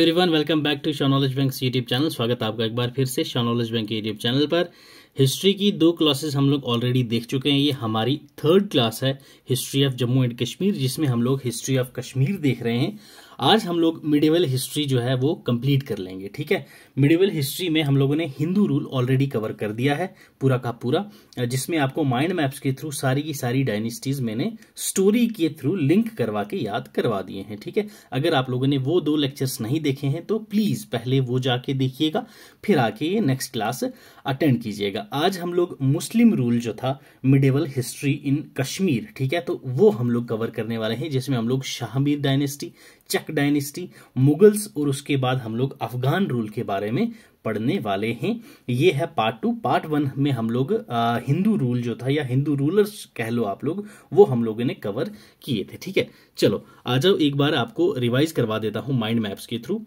everyone welcome back to शोनॉलेज bank YouTube channel स्वागत आपका एक बार फिर से शोनॉलेज बैंक यूट्यूब चैनल पर हिस्ट्री की दो क्लासेस हम लोग ऑलरेडी देख चुके हैं ये हमारी थर्ड क्लास है history of Jammu and Kashmir जिसमें हम लोग हिस्ट्री ऑफ कश्मीर देख रहे हैं आज हम लोग मिडिवल हिस्ट्री जो है वो कंप्लीट कर लेंगे ठीक है मिडिवल हिस्ट्री में हम लोगों ने हिंदू रूल ऑलरेडी कवर कर दिया है पूरा का पूरा जिसमें आपको माइंड मैप्स के थ्रू सारी की सारी डायनेस्टीज मैंने स्टोरी के थ्रू लिंक करवा के याद करवा दिए हैं ठीक है अगर आप लोगों ने वो दो लेक्चर्स नहीं देखे हैं तो प्लीज़ पहले वो जाके देखिएगा फिर आके ये नेक्स्ट क्लास अटेंड कीजिएगा आज हम लोग मुस्लिम रूल जो था मिडेवल हिस्ट्री इन कश्मीर ठीक है तो वो हम लोग कवर करने वाले हैं जिसमें हम लोग शाहमीर डायनेस्टी चक डायनेस्टी मुगल्स और उसके बाद हम लोग अफगान रूल के बारे में पढ़ने वाले हैं ये है पार्ट टू पार्ट वन में हम लोग हिंदू रूल जो था या हिंदू रूलर्स कह लो आप लोग वो हम लोगों ने कवर किए थे ठीक है चलो आ जाओ एक बार आपको रिवाइज करवा देता हूँ माइंड मैप्स के थ्रू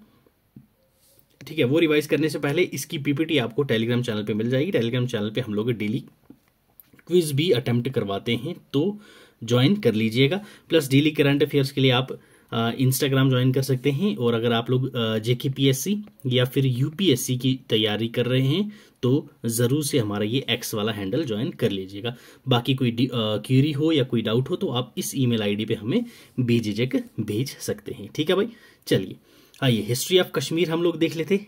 ठीक है वो रिवाइज करने से पहले इसकी पीपीटी आपको टेलीग्राम चैनल पे मिल जाएगी टेलीग्राम चैनल पे हम लोग डेली क्विज भी अटेम्प्ट करवाते हैं तो ज्वाइन कर लीजिएगा प्लस डेली करंट अफेयर्स के लिए आप इंस्टाग्राम ज्वाइन कर सकते हैं और अगर आप लोग जे पी एस सी या फिर यू पी एस सी की तैयारी कर रहे हैं तो ज़रूर से हमारा ये एक्स वाला हैंडल ज्वाइन कर लीजिएगा बाकी कोई क्यूरी हो या कोई डाउट हो तो आप इस ईमेल आईडी पे हमें भेज भेज सकते हैं ठीक है भाई चलिए आइए हिस्ट्री ऑफ कश्मीर हम लोग देख लेते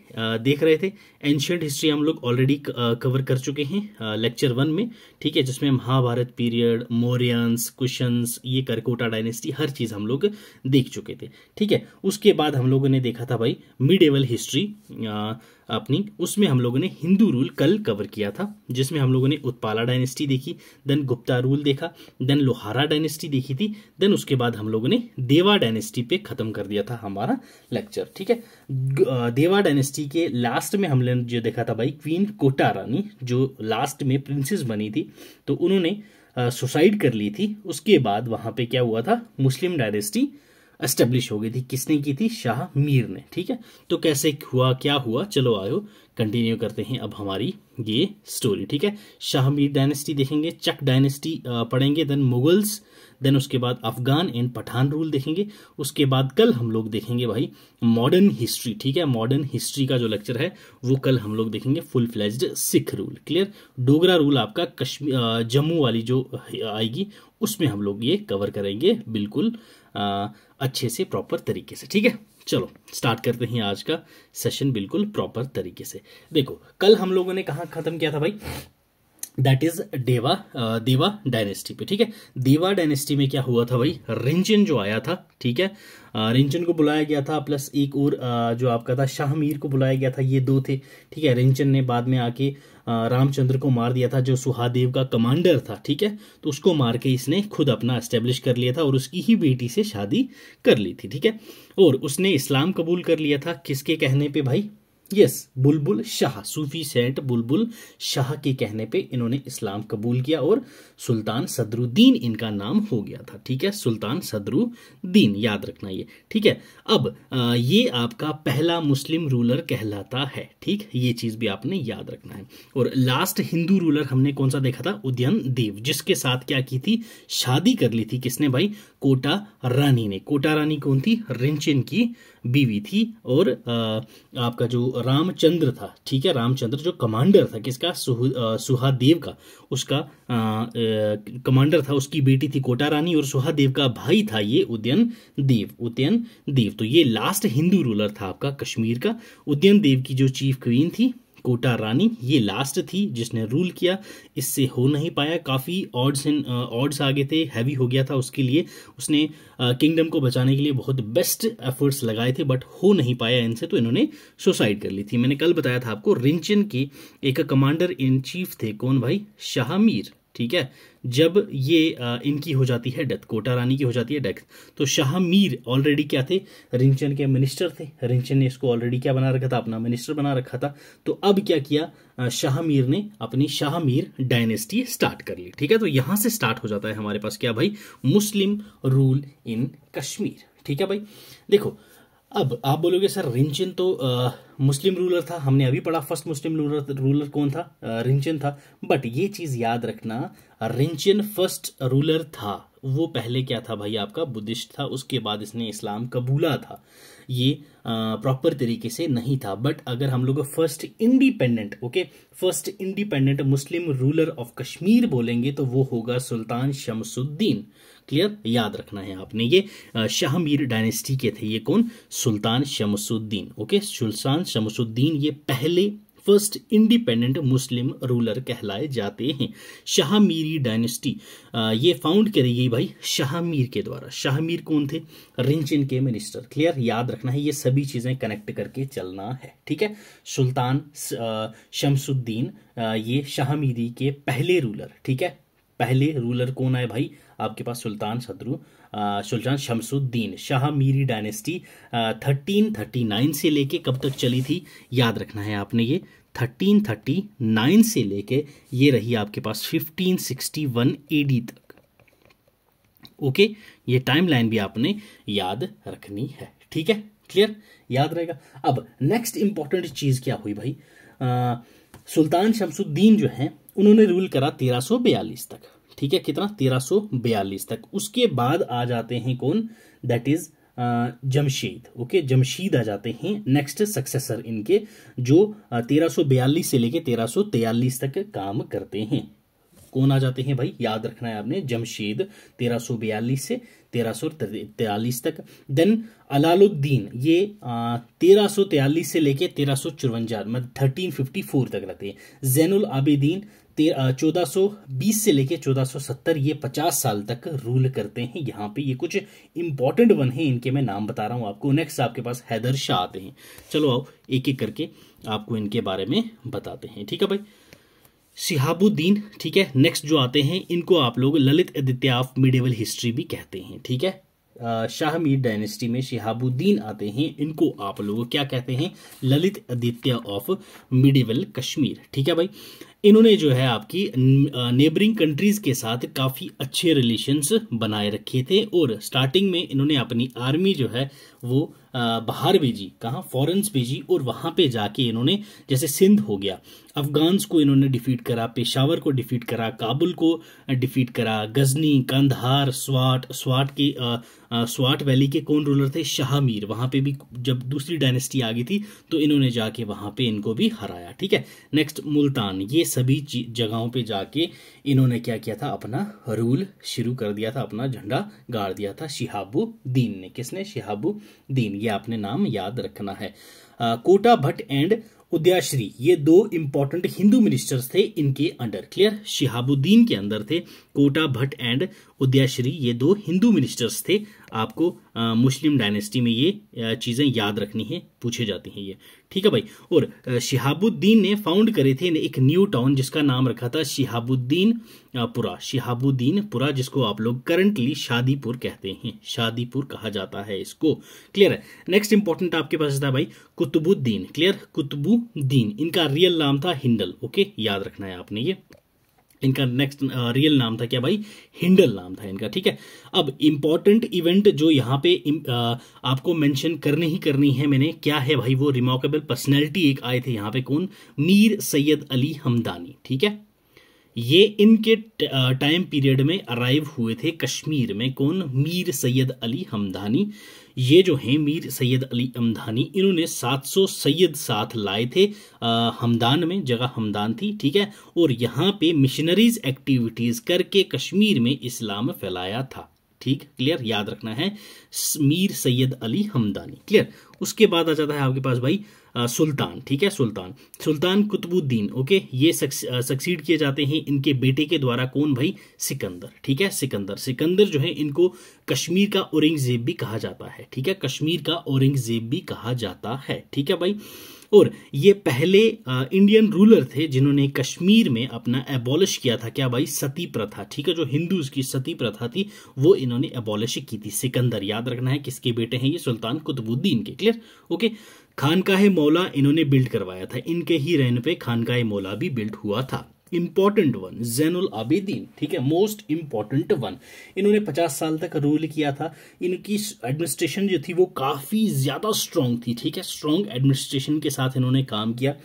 देख रहे थे एंशियंट हिस्ट्री हम लोग ऑलरेडी कवर कर चुके हैं लेक्चर वन में ठीक है जिसमें महाभारत पीरियड मौर्यंस कुशंस ये करकोटा डायनेस्टी हर चीज़ हम लोग देख चुके थे ठीक है उसके बाद हम लोगों ने देखा था भाई मिड हिस्ट्री अपनी उसमें हम लोगों ने हिंदू रूल कल कवर किया था जिसमें हम लोगों ने उत्पाला डायनेस्टी देखी देन गुप्ता रूल देखा देन लोहारा डायनेस्टी देखी थी देन उसके बाद हम लोगों ने देवा डायनेस्टी पे ख़त्म कर दिया था हमारा लेक्चर ठीक है देवा डायनेस्टी के लास्ट में हमने जो देखा था भाई क्वीन कोटा रानी जो लास्ट में प्रिंसेस बनी थी तो उन्होंने सुसाइड कर ली थी उसके बाद वहाँ पे क्या हुआ था मुस्लिम डायनेस्टी एस्टेब्लिश हो गई थी किसने की थी शाह मीर ने ठीक है तो कैसे हुआ क्या हुआ चलो आयो कंटिन्यू करते हैं अब हमारी ये स्टोरी ठीक है शाह मीर डायनेस्टी देखेंगे चक डायनेस्टी पढ़ेंगे देन मुगल्स देन उसके बाद अफगान एंड पठान रूल देखेंगे उसके बाद कल हम लोग देखेंगे भाई मॉडर्न हिस्ट्री ठीक है मॉडर्न हिस्ट्री का जो लेक्चर है वो कल हम लोग देखेंगे full fledged Sikh rule clear Dogra rule आपका कश्मीर जम्मू वाली जो आएगी उसमें हम लोग ये कवर करेंगे बिल्कुल अच्छे से प्रॉपर तरीके से ठीक है चलो स्टार्ट करते हैं आज का सेशन बिल्कुल प्रॉपर तरीके से देखो कल हम लोगों ने कहा ख़त्म किया था भाई दैट इज देवा देवा डायनेस्टी पे ठीक है देवा डायनेस्टी में क्या हुआ था भाई रिंचन जो आया था ठीक है रिंचन uh, को बुलाया गया था प्लस एक और uh, जो आपका था शाहमीर को बुलाया गया था ये दो थे ठीक है रिंचन ने बाद में आके रामचंद्र uh, को मार दिया था जो सुहादेव का कमांडर था ठीक है तो उसको मार के इसने खुद अपना एस्टेब्लिश कर लिया था और उसकी ही बेटी से शादी कर ली थी ठीक है और उसने इस्लाम कबूल कर लिया था किसके कहने पर भाई यस बुलबुल शाह सूफी सेठ बुलबुल शाह के कहने पे इन्होंने इस्लाम कबूल किया और सुल्तान सदरुद्दीन इनका नाम हो गया था ठीक है सुल्तान सदरुद्दीन याद रखना ये ठीक है अब आ, ये आपका पहला मुस्लिम रूलर कहलाता है ठीक ये चीज़ भी आपने याद रखना है और लास्ट हिंदू रूलर हमने कौन सा देखा था उदयन देव जिसके साथ क्या की थी शादी कर ली थी किसने भाई कोटा रानी ने कोटा रानी कौन थी रिंचिन की बीवी थी और आपका जो रामचंद्र था ठीक है रामचंद्र जो कमांडर था किसका सुहादेव का उसका कमांडर था उसकी बेटी थी कोटा रानी और सुहादेव का भाई था ये उदयन देव उदयन देव तो ये लास्ट हिंदू रूलर था आपका कश्मीर का उदयन देव की जो चीफ क्वीन थी कोटा रानी ये लास्ट थी जिसने रूल किया इससे हो नहीं पाया काफ़ी ऑड्स इन ऑड्स आगे थे हैवी हो गया था उसके लिए उसने किंगडम को बचाने के लिए बहुत बेस्ट एफर्ट्स लगाए थे बट हो नहीं पाया इनसे तो इन्होंने सुसाइड कर ली थी मैंने कल बताया था आपको रिंचन के एक कमांडर इन चीफ थे कौन भाई शाहमीर ठीक है जब ये आ, इनकी हो जाती है डेथ कोटा रानी की हो जाती है डेथ तो शाह मीर ऑलरेडी क्या थे रिंचन के मिनिस्टर थे रिंचन ने इसको ऑलरेडी क्या बना रखा था अपना मिनिस्टर बना रखा था तो अब क्या किया शाह मीर ने अपनी शाह मीर डायनेस्टी स्टार्ट कर ली ठीक है तो यहाँ से स्टार्ट हो जाता है हमारे पास क्या भाई मुस्लिम रूल इन कश्मीर ठीक है भाई देखो अब आप बोलोगे सर रिंचिन तो आ, मुस्लिम रूलर था हमने अभी पढ़ा फर्स्ट मुस्लिम रूलर रूलर कौन था आ, था बट ये चीज़ याद रखना रिंचिन फर्स्ट रूलर था वो पहले क्या था भाई आपका बुद्धिस्ट था उसके बाद इसने इस्लाम कबूला था ये प्रॉपर तरीके से नहीं था बट अगर हम लोग first independent okay first independent Muslim ruler of Kashmir बोलेंगे तो वो होगा सुल्तान शमसुद्दीन क्लियर याद रखना है आपने ये शाहमीर डायनेस्टी के थे ये कौन सुल्तान शमसुद्दीन ओके सुल्तान शमसुद्दीन ये पहले फर्स्ट इंडिपेंडेंट मुस्लिम रूलर कहलाए जाते हैं शाहमीरी डायनेस्टी ये फाउंड करी गई भाई शाहमीर के द्वारा शाहमीर कौन थे रिंचिन के मिनिस्टर क्लियर याद रखना है ये सभी चीज़ें कनेक्ट करके चलना है ठीक है सुल्तान शमसुद्दीन ये शाहमीरी के पहले रूलर ठीक है पहले रूलर कौन आए भाई आपके पास सुल्तान शत्रु Sultan Shamsuddin Shah Miri dynasty thirteen thirty nine से लेके कब तक चली थी याद रखना है आपने ये थर्टीन थर्टी नाइन से लेके ये रही आपके पास फिफ्टीन सिक्सटी वन एडी तक ओके ये टाइम लाइन भी आपने याद रखनी है ठीक है क्लियर याद रहेगा अब नेक्स्ट इंपॉर्टेंट चीज क्या हुई भाई आ, सुल्तान शमसुद्दीन जो हैं उन्होंने रूल करा 1342 तक ठीक है कितना 1342 तक उसके बाद आ जाते हैं कौन that is Jamshed okay Jamshed आ जाते हैं नेक्स्ट सक्सेसर इनके जो 1342 से लेके 1343 तक काम करते हैं कौन आ जाते हैं भाई याद रखना है आपने जमशेद 1342 से तेरह तक देन अलालुद्दीन ये तेरह सौ तयालीस से लेके तेरह सौ चौवंजा मतलब थर्टीन फिफ्टी फोर तक रहते हैं जैनुल आबिदीन चौदह सौ बीस से लेके चौदह सौ सत्तर ये पचास साल तक रूल करते हैं यहाँ पे ये कुछ इंपॉर्टेंट वन है इनके मैं नाम बता रहा हूँ आपको नेक्स्ट आपके पास हैदर शाह आते हैं चलो आओ एक एक करके आपको इनके बारे में बताते हैं ठीक है भाई सिहाबुद्दीन ठीक है नेक्स्ट जो आते हैं इनको आप लोग Lalit Aditya of medieval history भी कहते हैं ठीक है शाहमीर डायनेस्टी में शिहाबुद्दीन आते हैं इनको आप लोग क्या कहते हैं ललित आदित्य ऑफ मिडिवल कश्मीर ठीक है भाई इन्होंने जो है आपकी नेबरिंग कंट्रीज़ के साथ काफ़ी अच्छे रिलेशंस बनाए रखे थे और स्टार्टिंग में इन्होंने अपनी आर्मी जो है वो बाहर भेजी कहाँ फॉरेंस भेजी और वहाँ पे जाके इन्होंने जैसे सिंध हो गया अफगान्स को इन्होंने डिफीट करा पेशावर को डिफीट करा काबुल को डिफीट करा गजनी कंधार स्वाट स्वाट के आ, आ, स्वाट वैली के कौन रूलर थे शाह मीर वहाँ पे भी जब दूसरी डायनेस्टी आ गई थी तो इन्होंने जाके वहाँ पे इनको भी हराया ठीक है नेक्स्ट मुल्तान ये सभी जगहों पे जाके इन्होंने क्या किया था अपना रूल शुरू कर दिया था अपना झंडा गाड़ दिया था शिहाबुद्दीन ने किसने शिहाबुद्दीन ये आपने नाम याद रखना है आ, कोटा भट्ट एंड उदयाश्री ये दो इंपॉर्टेंट हिंदू मिनिस्टर्स थे इनके अंडर क्लियर शिहाबुद्दीन के अंदर थे कोटा भट्ट एंड उदयाश्री ये दो हिंदू मिनिस्टर्स थे आपको आ, मुस्लिम डायनेस्टी में ये चीज़ें याद रखनी है पूछे जाती हैं ये ठीक है भाई और शिहाबुद्दीन ने फाउंड करे थे एक न्यू टाउन जिसका नाम रखा था शिहाबुद्दीन पुरा शिहाबुद्दीन पुरा जिसको आप लोग करंटली शादीपुर कहते हैं शादीपुर कहा जाता है इसको क्लियर है नेक्स्ट इंपॉर्टेंट आपके पास था भाई कुतुबुद्दीन क्लियर कुतुबुद्दीन इनका रियल नाम था हिंडल ओके याद रखना है आपने ये इनका नेक्स्ट रियल नाम था क्या भाई हिंडल नाम था इनका ठीक है अब इंपॉर्टेंट इवेंट जो यहां पे आपको मेंशन करने ही करनी है मैंने क्या है भाई वो रिमार्केबल पर्सनैलिटी एक आए थे यहां पे कौन मीर सैयद अली हमदानी ठीक है ये इनके टाइम पीरियड में अराइव हुए थे कश्मीर में कौन मीर सैयद अली हमदानी ये जो हैं मीर सैयद अली अमदानी इन्होंने 700 सैयद साथ लाए थे आ, हमदान में जगह हमदान थी ठीक है और यहाँ पे मिशनरीज एक्टिविटीज़ करके कश्मीर में इस्लाम फैलाया था ठीक क्लियर याद रखना है मीर सैयद अली हमदानी क्लियर उसके बाद आ जाता है आपके पास भाई सुल्तान ठीक है सुल्तान सुल्तान कुतुबुद्दीन ओके ये सक्सीड किए जाते हैं इनके बेटे के द्वारा कौन भाई सिकंदर ठीक है सिकंदर सिकंदर जो है इनको कश्मीर का औरंगजेब भी कहा जाता है ठीक है कश्मीर का औरंगजेब भी कहा जाता है ठीक है भाई और ये पहले इंडियन रूलर थे जिन्होंने कश्मीर में अपना एबॉलिश किया था क्या भाई सती प्रथा ठीक है जो हिंदूज की सती प्रथा थी वो इन्होंने एबॉलिश की थी सिकंदर याद रखना है किसके बेटे हैं ये सुल्तान कुतुबुद्दीन के क्लियर ओके खानकाह मौला इन्होंने बिल्ड करवाया था इनके ही रहने पे खानका मौला भी बिल्ड हुआ था इंपॉर्टेंट वन जैनुल आबेदीन ठीक है मोस्ट इम्पॉर्टेंट वन इन्होंने 50 साल तक रूल किया था इनकी एडमिनिस्ट्रेशन जो थी वो काफ़ी ज़्यादा स्ट्रांग थी ठीक है स्ट्रांग एडमिनिस्ट्रेशन के साथ इन्होंने काम किया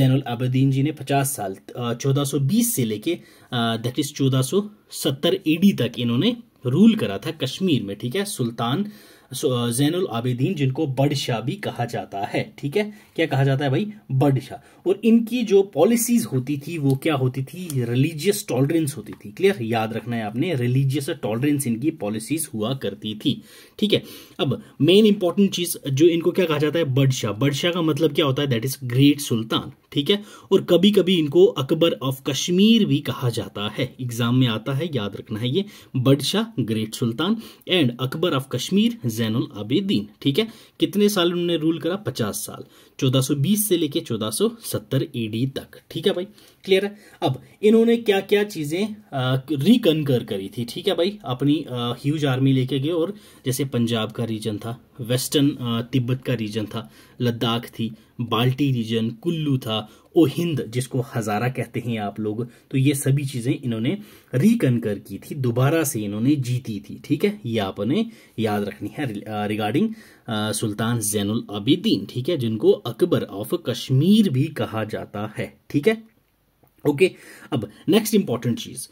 जैनुल आबेदीन जी ने 50 साल 1420 से लेके दैट इज़ 1470 एडी तक इन्होंने रूल करा था कश्मीर में ठीक है सुल्तान जैनुल आबेदीन जिनको बडशाह भी कहा जाता है ठीक है क्या कहा जाता है भाई बडशाह और इनकी जो पॉलिसीज होती थी वो क्या होती थी रिलीजियस टॉलरेंस होती थी क्लियर याद रखना है आपने रिलीजियस टॉलरेंस इनकी पॉलिसीज हुआ करती थी ठीक है अब मेन इंपॉर्टेंट चीज जो इनको क्या कहा जाता है बडशाह बडशाह का मतलब क्या होता है दैट इज ग्रेट सुल्तान ठीक है और कभी कभी इनको अकबर ऑफ कश्मीर भी कहा जाता है एग्जाम में आता है याद रखना है ये Badshah great Sultan and Akbar of Kashmir ul Abedin ठीक है कितने साल उन्होंने रूल करा पचास साल 1420 से लेके 1470 ईडी तक ठीक है भाई क्लियर है अब इन्होंने क्या क्या चीज़ें रिकनकर करी थी ठीक है भाई अपनी ह्यूज आर्मी लेके गए और जैसे पंजाब का रीजन था वेस्टर्न तिब्बत का रीजन था लद्दाख थी बाल्टी रीजन कुल्लू था ओ हिंद जिसको हजारा कहते हैं आप लोग तो ये सभी चीजें इन्होंने रिकनकर की थी दोबारा से इन्होंने जीती थी ठीक है ये आपने याद रखनी है रिगार्डिंग सुल्तान जैनुल अबिदीन ठीक है जिनको अकबर ऑफ कश्मीर भी कहा जाता है ठीक है ओके अब नेक्स्ट इंपॉर्टेंट चीज़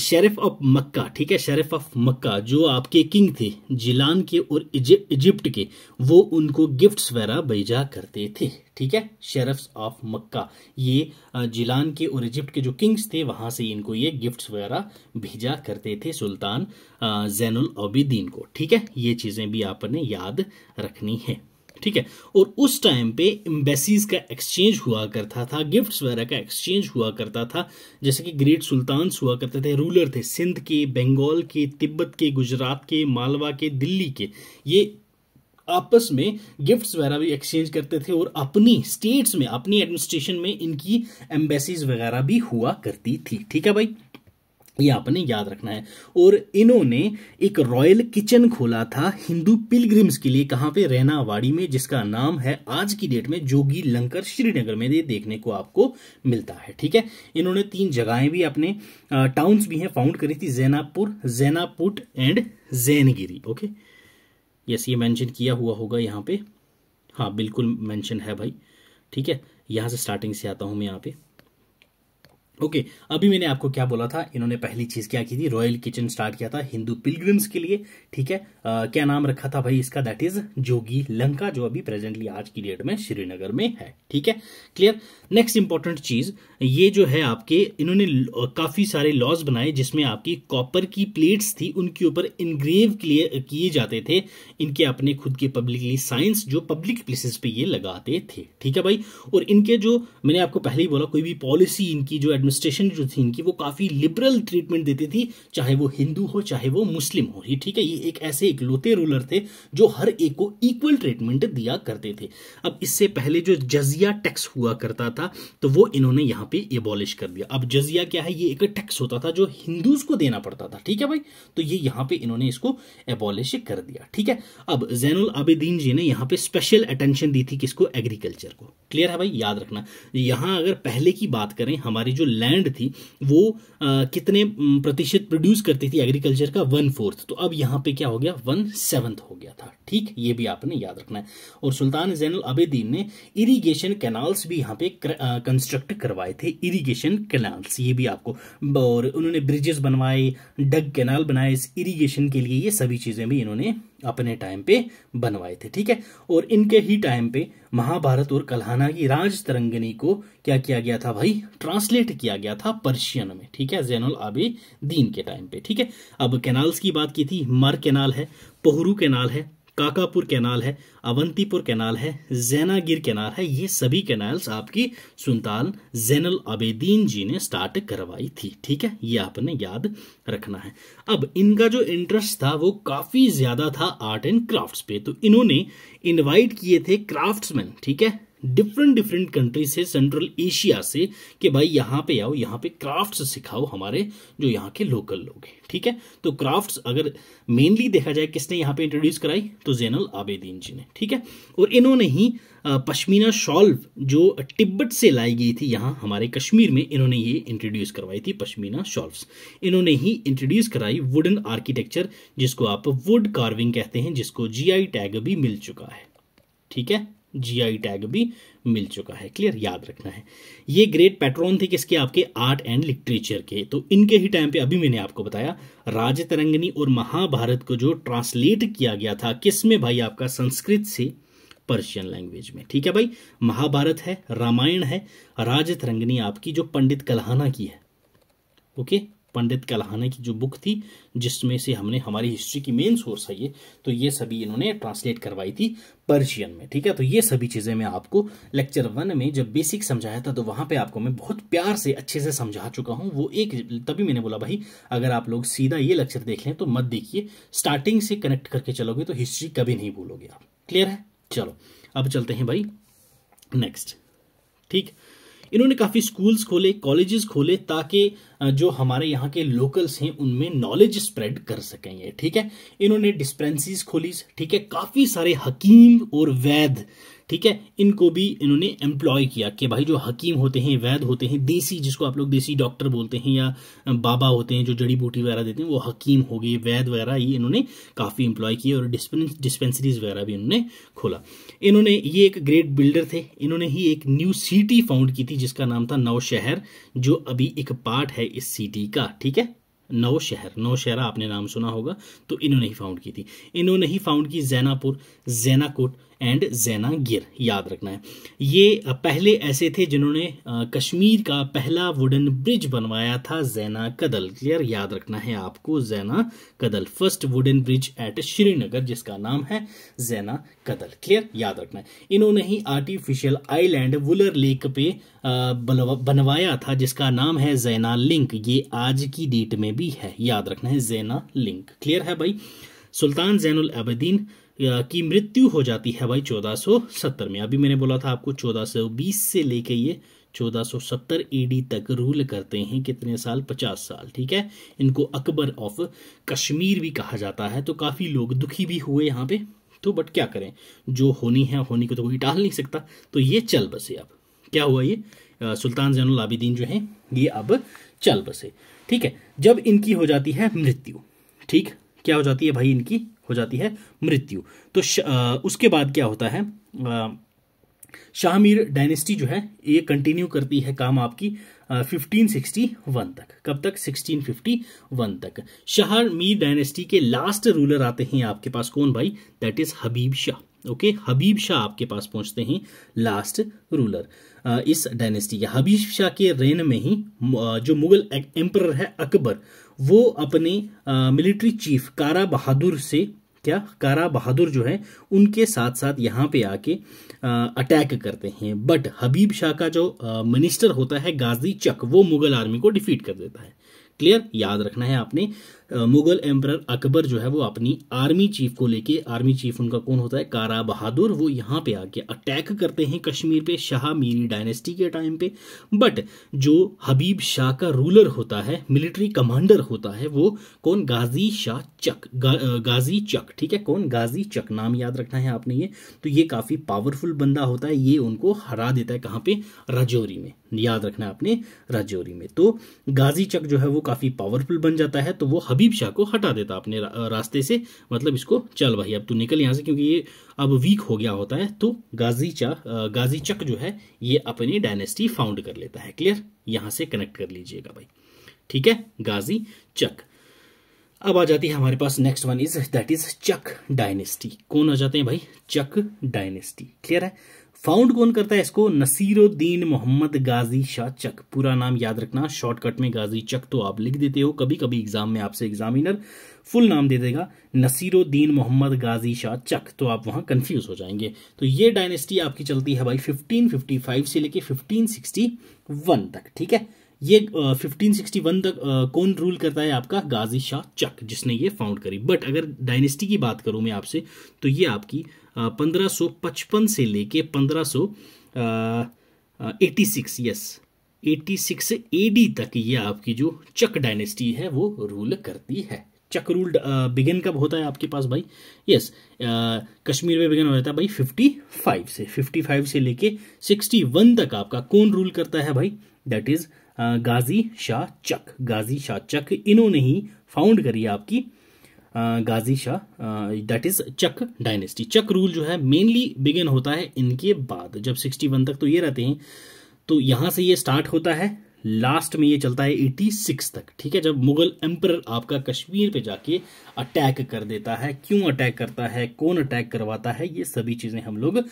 शेरिफ ऑफ मक्का ठीक है शेरिफ ऑफ मक्का जो आपके किंग थे जिलान के और इजिप्ट के वो उनको गिफ्ट्स वगैरह भेजा करते थे ठीक है शेरफ्स ऑफ मक्का ये जिलान के और इजिप्ट के जो किंग्स थे वहां से इनको ये गिफ्ट्स वगैरह भेजा करते थे सुल्तान जैनुल अबिदीन को ठीक है ये चीज़ें भी आपने याद रखनी है ठीक है और उस टाइम पे एम्बेसीज का एक्सचेंज हुआ करता था गिफ्ट्स वगैरह का एक्सचेंज हुआ करता था जैसे कि ग्रेट सुल्तान्स हुआ करते थे रूलर थे सिंध के बंगाल के तिब्बत के गुजरात के मालवा के दिल्ली के ये आपस में गिफ्ट्स वगैरह भी एक्सचेंज करते थे और अपनी स्टेट्स में अपनी एडमिनिस्ट्रेशन में इनकी एम्बेसीज वगैरह भी हुआ करती थी ठीक है भाई ये आपने याद रखना है और इन्होंने एक रॉयल किचन खोला था हिंदू पिलग्रिम्स के लिए कहां पे रहनावाड़ी में जिसका नाम है आज की डेट में जोगी लंकर श्रीनगर में ये देखने को आपको मिलता है ठीक है इन्होंने तीन जगहें भी अपने टाउन्स भी हैं फाउंड करी थी Zainapur Zainaput and Zaingiri okay yes ये मैंशन किया हुआ होगा यहाँ पे हाँ बिल्कुल मैंशन है भाई ठीक है यहाँ से स्टार्टिंग से आता हूं मैं यहाँ पे ओके okay, अभी मैंने आपको क्या बोला था इन्होंने पहली चीज़ क्या की थी रॉयल किचन स्टार्ट किया था हिंदू पिलग्रिम्स के लिए ठीक है आ, क्या नाम रखा था भाई इसका दैट इज जोगी लंका जो अभी प्रेजेंटली आज की डेट में श्रीनगर में है ठीक है क्लियर नेक्स्ट इंपॉर्टेंट चीज़ ये जो है आपके इन्होंने काफ़ी सारे लॉज बनाए जिसमें आपकी कॉपर की प्लेट्स थी उनके ऊपर इनग्रेव किए जाते थे इनके अपने खुद के पब्लिकली साइंस जो पब्लिक प्लेसेस पे ये लगाते थे ठीक है भाई और इनके जो मैंने आपको पहले ही बोला कोई भी पॉलिसी इनकी जो एडमिनिस्ट्रेशन जो थी इनकी वो काफ़ी लिबरल ट्रीटमेंट देती थी चाहे वो हिंदू हो चाहे वो मुस्लिम हो ये ठीक है ये एक ऐसे इकलौते रूलर थे जो हर एक को इक्वल ट्रीटमेंट दिया करते थे अब इससे पहले जो जजिया टैक्स हुआ करता था तो वो इन्होंने यहाँ पर एबॉलिश कर दिया अब जजिया क्या है ये एक टैक्स होता था जो हिंदूज को देना पड़ता था ठीक है भाई तो ये यहाँ पर इन्होंने इसको एबॉलिश कर दिया ठीक है अब जैनुल आबेदीन जी ने यहाँ पर स्पेशल अटेंशन दी थी किसको एग्रीकल्चर को क्लियर है भाई याद रखना यहां अगर पहले की बात करें हमारी जो लैंड थी वो आ, कितने प्रतिशत प्रोड्यूस करती थी एग्रीकल्चर का वन फोर्थ तो अब यहाँ पे क्या हो गया वन सेवन्थ हो गया था ठीक ये भी आपने याद रखना है और सुल्तान जैनल आबेदीन ने इरीगेशन कैनाल्स भी यहाँ पे कंस्ट्रक्ट करवाए थे इरीगेशन कैनाल्स ये भी आपको और उन्होंने ब्रिजेस बनवाए डग कैनाल बनाए इस इरीगेशन के लिए ये सभी चीज़ें भी इन्होंने अपने टाइम पे बनवाए थे ठीक है और इनके ही टाइम पे महाभारत और कल्हाना की राज तरंगनी को क्या किया गया था भाई ट्रांसलेट किया गया था पर्शियन में ठीक है जैनुल आबे दीन के टाइम पे ठीक है अब कैनाल्स की बात की थी मर कैनाल है पोहरू कैनाल है काकापुर कैनाल है अवंतीपुर कैनाल है जैनागिर कैनाल है ये सभी कैनाल्स आपकी सुल्तान जैनल आबेदीन जी ने स्टार्ट करवाई थी ठीक है ये आपने याद रखना है अब इनका जो इंटरेस्ट था वो काफ़ी ज़्यादा था आर्ट एंड क्राफ्ट्स पे तो इन्होंने इनवाइट किए थे क्राफ्ट्समैन ठीक है डिफरेंट डिफरेंट कंट्री से सेंट्रल एशिया से कि भाई यहां पे आओ यहां पे क्राफ्ट्स सिखाओ हमारे जो यहाँ के लोकल लोग हैं ठीक है तो क्राफ्ट्स अगर मेनली देखा जाए किसने यहां पे इंट्रोड्यूस कराई तो जैनल आबेदीन जी ने ठीक है और इन्होंने ही पश्मीना शॉल्व जो टिब्बत से लाई गई थी यहां हमारे कश्मीर में इन्होंने ये इंट्रोड्यूस करवाई थी पश्मीना शॉल्व्स इन्होंने ही इंट्रोड्यूस कराई वुडन आर्किटेक्चर जिसको आप वुड कार्विंग कहते हैं जिसको जी टैग भी मिल चुका है ठीक है जीआई टैग भी मिल चुका है क्लियर याद रखना है ये ग्रेट पैट्रॉन थे किसके आपके आर्ट एंड लिटरेचर के तो इनके ही टाइम पे अभी मैंने आपको बताया राज तरंगनी और महाभारत को जो ट्रांसलेट किया गया था किसमें भाई आपका संस्कृत से पर्शियन लैंग्वेज में ठीक है भाई महाभारत है रामायण है राज तरंगनी आपकी जो पंडित कल्हाना की है ओके पंडित कलहाने की जो बुक थी जिसमें से हमने हमारी हिस्ट्री की मेन सोर्स है ये तो ये सभी इन्होंने ट्रांसलेट करवाई थी पर्शियन में ठीक है तो ये सभी चीज़ें मैं आपको लेक्चर वन में जब बेसिक समझाया था तो वहां पे आपको मैं बहुत प्यार से अच्छे से समझा चुका हूं वो एक तभी मैंने बोला भाई अगर आप लोग सीधा ये लेक्चर देख लें तो मत देखिए स्टार्टिंग से कनेक्ट करके चलोगे तो हिस्ट्री कभी नहीं भूलोगे आप क्लियर है चलो अब चलते हैं भाई नेक्स्ट ठीक इन्होंने काफ़ी स्कूल्स खोले कॉलेजेस खोले ताकि जो हमारे यहाँ के लोकल्स हैं उनमें नॉलेज स्प्रेड कर सकें ये ठीक है इन्होंने डिस्पेंसरीज खोली ठीक है काफ़ी सारे हकीम और वैद ठीक है इनको भी इन्होंने एम्प्लॉय किया कि भाई जो हकीम होते हैं वैद होते हैं देसी जिसको आप लोग देसी डॉक्टर बोलते हैं या बाबा होते हैं जो जड़ी बूटी वगैरह देते हैं वो हकीम हो गए वैद वगैरह ये इन्होंने काफ़ी एम्प्लॉय किए और डिस्पेंसरीज वगैरह भी इन्होंने खोला इन्होंने ये एक ग्रेट बिल्डर थे इन्होंने ही एक न्यू सिटी फाउंड की थी जिसका नाम था नवशहर जो अभी एक पार्ट है इस सिटी का ठीक है नौशहर नौशहरा आपने नाम सुना होगा तो इन्होंने ही फाउंड की थी इन्होंने ही फाउंड की जैनापुर जैनाकोट एंड जैना गिर याद रखना है ये पहले ऐसे थे जिन्होंने कश्मीर का पहला वुडन ब्रिज बनवाया था जैना कदल क्लियर याद रखना है आपको Zaina Kadal first wooden bridge at Srinagar जिसका नाम है जैना कदल क्लियर याद रखना है इन्होंने ही आर्टिफिशियल आइलैंड वुलर लेक पे बनवाया था जिसका नाम है जैना लिंक ये आज की डेट में भी है याद रखना है जैना लिंक क्लियर है भाई सुल्तान जैनुल अबीन की मृत्यु हो जाती है भाई 1470 में अभी मैंने बोला था आपको 1420 से लेके ये 1470 एडी तक रूल करते हैं कितने साल 50 साल ठीक है इनको अकबर ऑफ कश्मीर भी कहा जाता है तो काफ़ी लोग दुखी भी हुए यहाँ पे तो बट क्या करें जो होनी है होनी को तो कोई टाल नहीं सकता तो ये चल बसे अब क्या हुआ ये सुल्तान जैनुल आबिदीन जो है ये अब चल बसे ठीक है जब इनकी हो जाती है मृत्यु ठीक क्या हो जाती है भाई इनकी हो जाती है मृत्यु तो उसके बाद क्या होता है शाहमीर डायनेस्टी जो है ये कंटिन्यू करती है काम आपकी फिफ्टीन सिक्सटी वन तक कब तक सिक्सटीन फिफ्टी वन तक शाहमीर डायनेस्टी के लास्ट रूलर आते हैं आपके पास कौन भाई that is Habib Shah okay Habib Shah आपके पास पहुंचते हैं लास्ट रूलर uh, इस डायनेस्टी या हबीब शाह के रेन में ही uh, जो मुगल एम्पर है अकबर वो अपने मिलिट्री uh, चीफ कारा बहादुर से क्या कारा बहादुर जो है उनके साथ साथ यहाँ पे आके अटैक करते हैं बट हबीब शाह का जो मिनिस्टर होता है गाजी चक वो मुगल आर्मी को डिफीट कर देता है क्लियर याद रखना है आपने मुगल एम्पर अकबर जो है वो अपनी आर्मी चीफ को लेके आर्मी चीफ उनका कौन होता है कारा बहादुर वो यहाँ पे आके अटैक करते हैं कश्मीर पे शाह मीरी डायनेस्टी के टाइम पे बट जो हबीब शाह का रूलर होता है मिलिट्री कमांडर होता है वो कौन गाजी शाह चक गा, गाजी चक ठीक है कौन गाजी चक नाम याद रखना है आपने ये तो ये काफ़ी पावरफुल बंदा होता है ये उनको हरा देता है कहाँ पे राजौरी में याद रखना है आपने राजौरी में तो गाजी चक जो है वो काफ़ी पावरफुल बन जाता है तो वो हबीब शाह को हटा देता अपने रास्ते से मतलब इसको चल भाई अब तू निकल यहाँ से क्योंकि ये अब वीक हो गया होता है तो गाजी चाह गाजी चक जो है ये अपनी डायनेस्टी फाउंड कर लेता है क्लियर यहाँ से कनेक्ट कर लीजिएगा भाई ठीक है गाजी चक अब आ जाती है हमारे पास next one is that is Chak dynasty कौन आ जाते हैं भाई चक डायनेस्टी क्लियर है फाउंड कौन करता है इसको नसीरुद्दीन मोहम्मद गाजी शाह चक पूरा नाम याद रखना शॉर्टकट में गाजी चक तो आप लिख देते हो कभी कभी एग्जाम में आपसे एग्जामिनर फुल नाम दे देगा नसीरुद्दीन मोहम्मद गाजी शाह चक तो आप वहां कंफ्यूज हो जाएंगे तो ये डायनेस्टी आपकी चलती है भाई 1555 से लेके 1561 तक ठीक है ये फिफ्टीन तक कौन रूल करता है आपका गाजी शाह चक जिसने ये फाउंड करी बट अगर डायनेस्टी की बात करूं मैं आपसे तो ये आपकी पंद्रह से लेके पंद्रह eighty six yes eighty six AD तक ये आपकी जो चक डायनेस्टी है वो रूल करती है चक रूल बिगिन कब होता है आपके पास भाई यस yes, कश्मीर में बिगिन हो जाता है भाई 55 से 55 से लेके 61 तक आपका कौन रूल करता है भाई दैट इज गाजी शाह चक गाजी शाह चक इन्होंने ही फाउंड करी आपकी Ghazi Shah that is Chak dynasty Chak rule जो है मेनली बिगिन होता है इनके बाद जब सिक्सटी वन तक तो ये रहते हैं तो यहां से ये स्टार्ट होता है लास्ट में ये चलता है एटी सिक्स तक ठीक है जब मुगल एम्पर आपका कश्मीर पे जाके अटैक कर देता है क्यों अटैक करता है कौन अटैक करवाता है ये सभी चीज़ें हम लोग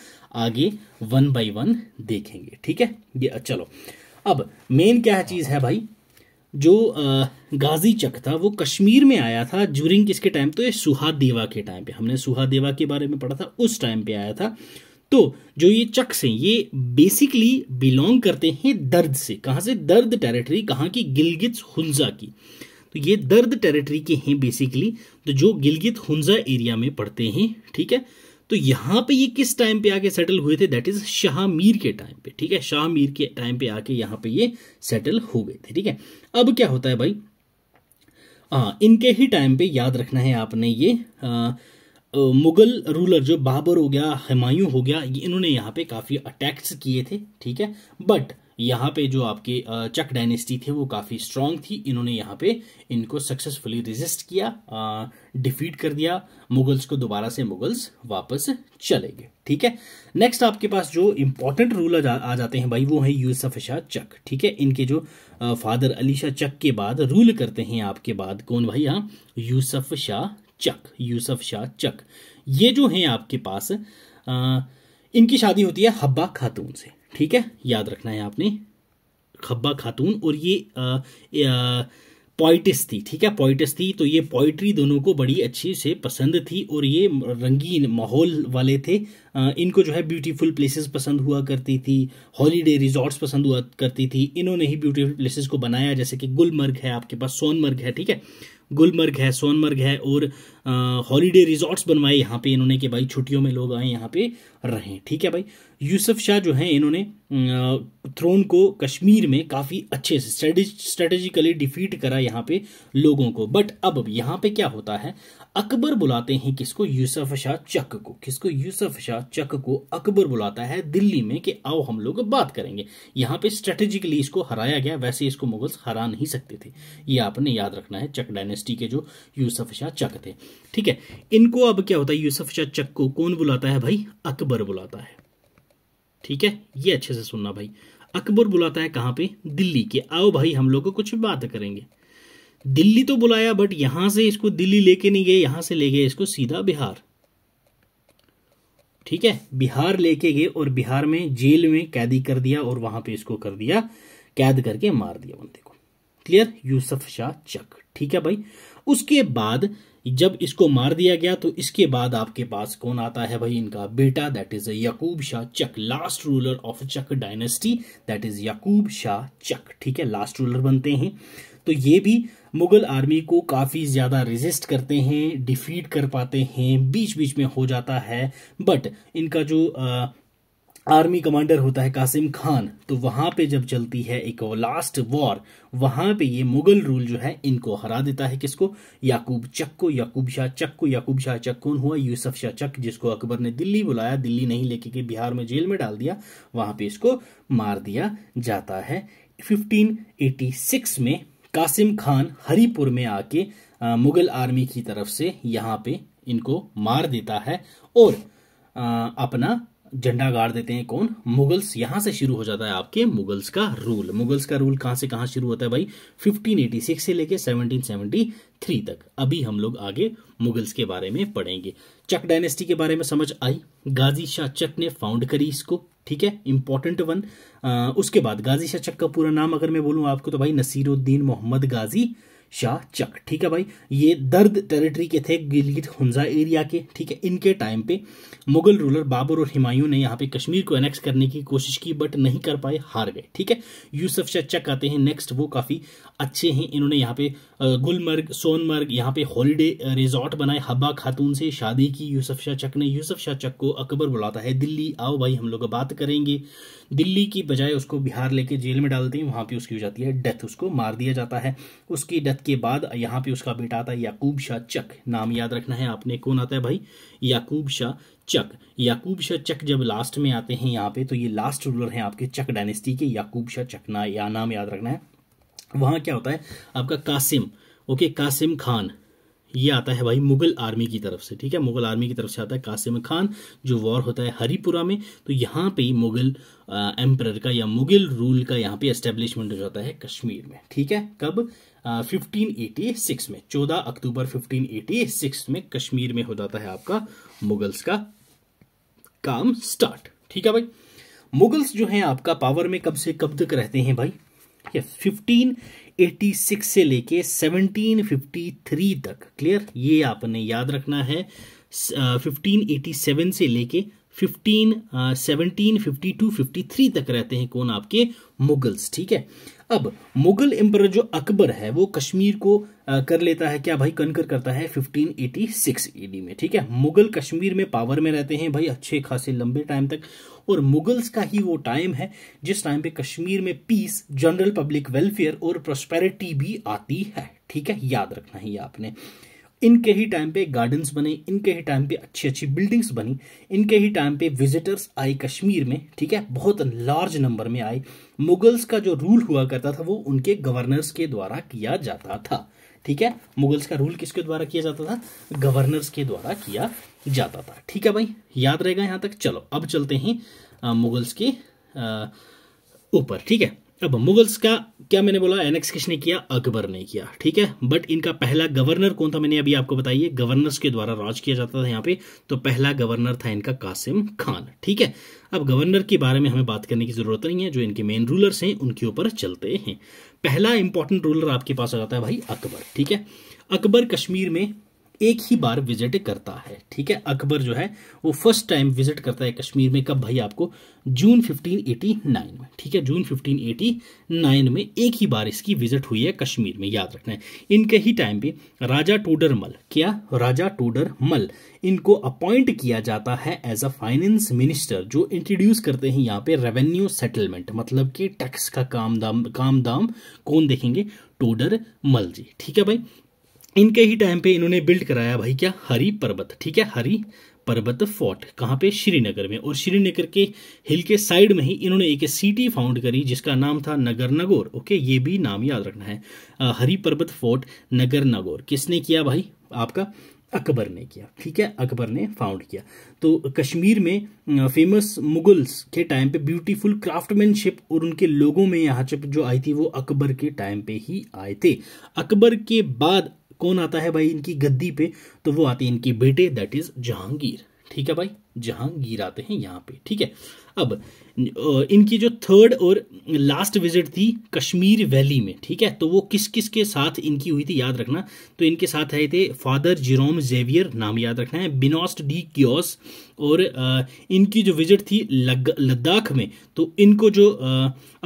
आगे वन बाई वन देखेंगे ठीक है ये चलो अब मेन क्या चीज़ है भाई जो गाजी चक था वो कश्मीर में आया था जूरिंग किसके टाइम तो ये सुहादेवा के टाइम पे हमने सुहादेवा के बारे में पढ़ा था उस टाइम पे आया था तो जो ये चक्स हैं ये बेसिकली बिलोंग करते हैं दर्द से कहाँ से दर्द टेरिटरी कहाँ की गिलगित हुंजा की तो ये दर्द टेरिटरी के हैं बेसिकली तो जो गिलगित हुंजा एरिया में पड़ते हैं ठीक है तो यहाँ पे ये किस टाइम पे आके सेटल हुए थे दैट इज शाह मीर के टाइम पे ठीक है शाह मीर के टाइम पे आके यहाँ पे ये सेटल हो गए थे ठीक है अब क्या होता है भाई आ, इनके ही टाइम पे याद रखना है आपने ये आ, मुगल रूलर जो बाबर हो गया हमायूं हो गया इन्होंने यहाँ पे काफ़ी अटैक्स किए थे ठीक है बट यहाँ पे जो आपके चक डायनेस्टी थे वो काफ़ी स्ट्रांग थी इन्होंने यहाँ पे इनको सक्सेसफुली रिजिस्ट किया डिफीट कर दिया मुगल्स को दोबारा से मुगल्स वापस चले गए ठीक है नेक्स्ट आपके पास जो इम्पोर्टेंट रूलर जा, आ जाते हैं भाई वो है यूसफ शाह चक ठीक है इनके जो फादर अली शाह चक के बाद रूल करते हैं आपके बाद कौन भाई यहाँ यूसफ शाह चक यूसफ शाह चक ये जो हैं आपके पास आ, इनकी शादी होती है हब्बा खातून से ठीक है याद रखना है आपने खब्बा खातून और ये पॉइटिस पोइटिस थी ठीक है पोइटिस थी तो ये पोइट्री दोनों को बड़ी अच्छी से पसंद थी और ये रंगीन माहौल वाले थे इनको जो है ब्यूटीफुल प्लेसेस पसंद हुआ करती थी हॉलीडे रिजॉर्ट्स पसंद हुआ करती थी इन्होंने ही ब्यूटीफुल प्लेसेस को बनाया जैसे कि गुलमर्ग है आपके पास सोनमर्ग है ठीक है गुलमर्ग है सोनमर्ग है और हॉलीडे रिजॉर्ट्स बनवाए यहाँ पे इन्होंने कि भाई छुट्टियों में लोग आए यहाँ पे रहें ठीक है भाई यूसुफ शाह जो हैं इन्होंने थ्रोन को कश्मीर में काफ़ी अच्छे से स्ट्रेटेजिकली डिफीट करा यहाँ पे लोगों को बट अब यहाँ पे क्या होता है अकबर बुलाते हैं किसको यूसुफ शाह चक को किसको यूसुफ शाह चक को अकबर बुलाता है दिल्ली में कि आओ हम लोग बात करेंगे यहां पे स्ट्रेटेजिकली इसको हराया गया वैसे इसको मुगल्स हरा नहीं सकते थे ये आपने याद रखना है चक डायनेस्टी के जो यूसुफ शाह चक थे ठीक है इनको अब क्या होता है यूसुफ शाह चक को कौन बुलाता है भाई अकबर बुलाता है ठीक है ये अच्छे से सुनना भाई अकबर बुलाता है कहां पे दिल्ली के आओ भाई हम लोग कुछ बात करेंगे दिल्ली तो बुलाया बट यहां से इसको दिल्ली लेके नहीं गए यहां से ले गए इसको सीधा बिहार ठीक है बिहार लेके गए और बिहार में जेल में कैदी कर दिया और वहां पे इसको कर दिया कैद करके मार दिया बंदे को क्लियर यूसुफ शाह चक ठीक है भाई उसके बाद जब इसको मार दिया गया तो इसके बाद आपके पास कौन आता है भाई इनका बेटा that is Yakub Shah Chak last ruler of Chak dynasty that is Yakub Shah Chak ठीक है लास्ट रूलर बनते हैं तो ये भी मुगल आर्मी को काफ़ी ज़्यादा रिजिस्ट करते हैं डिफीट कर पाते हैं बीच बीच में हो जाता है बट इनका जो आ, आर्मी कमांडर होता है कासिम खान तो वहां पे जब चलती है एक लास्ट वॉर वहां पे ये मुगल रूल जो है इनको हरा देता है किसको याकूब को याकूब शाह चक्को याकूब शाह चक कौन हुआ यूसुफ शाह चक जिसको अकबर ने दिल्ली बुलाया दिल्ली नहीं लेके के बिहार में जेल में डाल दिया वहां पे इसको मार दिया जाता है फिफ्टीन में कासिम खान हरिपुर में आके मुगल आर्मी की तरफ से यहाँ पे इनको मार देता है और अपना झंडा गाड़ देते हैं कौन मुगल्स यहां से शुरू हो जाता है आपके मुगल्स का रूल मुगल्स का रूल कहां से कहां शुरू होता है भाई 1586 से लेके 1773 तक अभी हम लोग आगे मुगल्स के बारे में पढ़ेंगे चक डायनेस्टी के बारे में समझ आई गाजी शाह चक ने फाउंड करी इसको ठीक है इंपॉर्टेंट वन उसके बाद गाजी शाह चक का पूरा नाम अगर मैं बोलूं आपको तो भाई नसीरुद्दीन मोहम्मद गाजी शाह चक ठीक है भाई ये दर्द टेरिटरी के थे गिलगित हुंजा एरिया के ठीक है इनके टाइम पे मुगल रूलर बाबर और हिमायूं ने यहाँ पे कश्मीर को एनेक्स करने की कोशिश की बट नहीं कर पाए हार गए ठीक है यूसुफ शाह चक आते हैं नेक्स्ट वो काफ़ी अच्छे हैं इन्होंने यहाँ पे गुलमर्ग सोनमर्ग यहाँ पे हॉलीडे रिजॉर्ट बनाए हब्बा खातून से शादी की यूसुफ शाह चक ने यूसुफ शाह चक को अकबर बुलाता है दिल्ली आओ भाई हम लोग बात करेंगे दिल्ली की बजाय उसको बिहार लेके जेल में डालते हैं वहाँ पे उसकी हो जाती है डेथ उसको मार दिया जाता है उसकी डेथ मदद के बाद यहाँ पे उसका बेटा आता है याकूब शाह चक नाम याद रखना है आपने कौन आता है भाई याकूब शाह चक याकूब शाह चक जब लास्ट में आते हैं यहाँ पे तो ये लास्ट रूलर हैं आपके चक डायनेस्टी के याकूब शाह चक ना या नाम याद रखना है वहाँ क्या होता है आपका कासिम ओके कासिम खान ये आता है भाई मुगल आर्मी की तरफ से ठीक है मुगल आर्मी की तरफ से आता है कासिम खान जो वॉर होता है हरिपुरा में तो यहाँ पे मुगल एम्पर uh, का या मुगल रूल का यहाँ पे एस्टेब्लिशमेंट हो जाता है कश्मीर में ठीक है कब 1586 में 14 अक्टूबर 1586 में कश्मीर में हो जाता है आपका मुगल्स का काम स्टार्ट ठीक है भाई मुगल्स जो है आपका पावर में कब से कब तक रहते हैं भाई ये 1586 से लेके 1753 तक क्लियर ये आपने याद रखना है uh, 1587 से लेके 15 uh, 1752 53 तक रहते हैं कौन आपके मुगल्स ठीक है अब मुगल एम्पर जो अकबर है वो कश्मीर को आ, कर लेता है क्या भाई कनकर करता है 1586 ईडी e में ठीक है मुगल कश्मीर में पावर में रहते हैं भाई अच्छे खासे लंबे टाइम तक और मुगल्स का ही वो टाइम है जिस टाइम पे कश्मीर में पीस जनरल पब्लिक वेलफेयर और प्रोस्पेरिटी भी आती है ठीक है याद रखना ही आपने इनके ही टाइम पे गार्डन्स बने इनके ही टाइम पे अच्छी अच्छी बिल्डिंग्स बनी इनके ही टाइम पे विजिटर्स आए कश्मीर में ठीक है बहुत लार्ज नंबर में आए मुगल्स का जो रूल हुआ करता था वो उनके गवर्नर्स के द्वारा किया जाता था ठीक है मुगल्स का रूल किसके द्वारा किया जाता था गवर्नर्स के द्वारा किया जाता था ठीक है भाई याद रहेगा यहाँ तक चलो अब चलते हैं मुगल्स के ऊपर ठीक है अब मुगल्स का क्या मैंने बोला एनेक्स किसने किया अकबर ने किया ठीक है बट इनका पहला गवर्नर कौन था मैंने अभी आपको बताई है गवर्नर्स के द्वारा राज किया जाता था यहाँ पे तो पहला गवर्नर था इनका कासिम खान ठीक है अब गवर्नर के बारे में हमें बात करने की जरूरत नहीं है जो इनके मेन रूलर्स हैं उनके ऊपर चलते हैं पहला इंपॉर्टेंट रूलर आपके पास आ जाता है भाई अकबर ठीक है अकबर कश्मीर में एक ही बार विजिट करता है ठीक है अकबर जो है वो फर्स्ट टाइम विजिट करता है कश्मीर में कब भाई आपको जून 1589 में ठीक है जून 1589 में एक ही बार इसकी विजिट हुई है कश्मीर में याद रखना है इनके ही टाइम पे राजा टोडरमल क्या राजा टोडरमल इनको अपॉइंट किया जाता है एज अ फाइनेंस मिनिस्टर जो इंट्रोड्यूस करते हैं यहाँ पे रेवेन्यू सेटलमेंट मतलब कि टैक्स का काम दाम काम दाम कौन देखेंगे टोडर मल जी ठीक है भाई इनके ही टाइम पे इन्होंने बिल्ड कराया भाई क्या हरी पर्वत ठीक है हरी पर्वत फोर्ट कहाँ पे श्रीनगर में और श्रीनगर के हिल के साइड में ही इन्होंने एक सिटी फाउंड करी जिसका नाम था नगर नगोर ओके ये भी नाम याद रखना है आ, हरी पर्वत फोर्ट नगर नगोर किसने किया भाई आपका अकबर ने किया ठीक है अकबर ने फाउंड किया तो कश्मीर में फेमस मुगल्स के टाइम पे ब्यूटीफुल क्राफ्टमैनशिप और उनके लोगों में यहाँ जो आई थी वो अकबर के टाइम पे ही आए थे अकबर के बाद कौन आता है भाई इनकी गद्दी पे तो वो आते हैं इनके बेटे दैट इज जहांगीर ठीक है भाई जहांगीर आते हैं यहाँ पे ठीक है अब इनकी जो थर्ड और लास्ट विजिट थी कश्मीर वैली में ठीक है तो वो किस किस के साथ इनकी हुई थी याद रखना तो इनके साथ आए थे फादर जिरोम जेवियर नाम याद रखना है बिनोस्ट डी क्योस और इनकी जो विजिट थी लद्दाख में तो इनको जो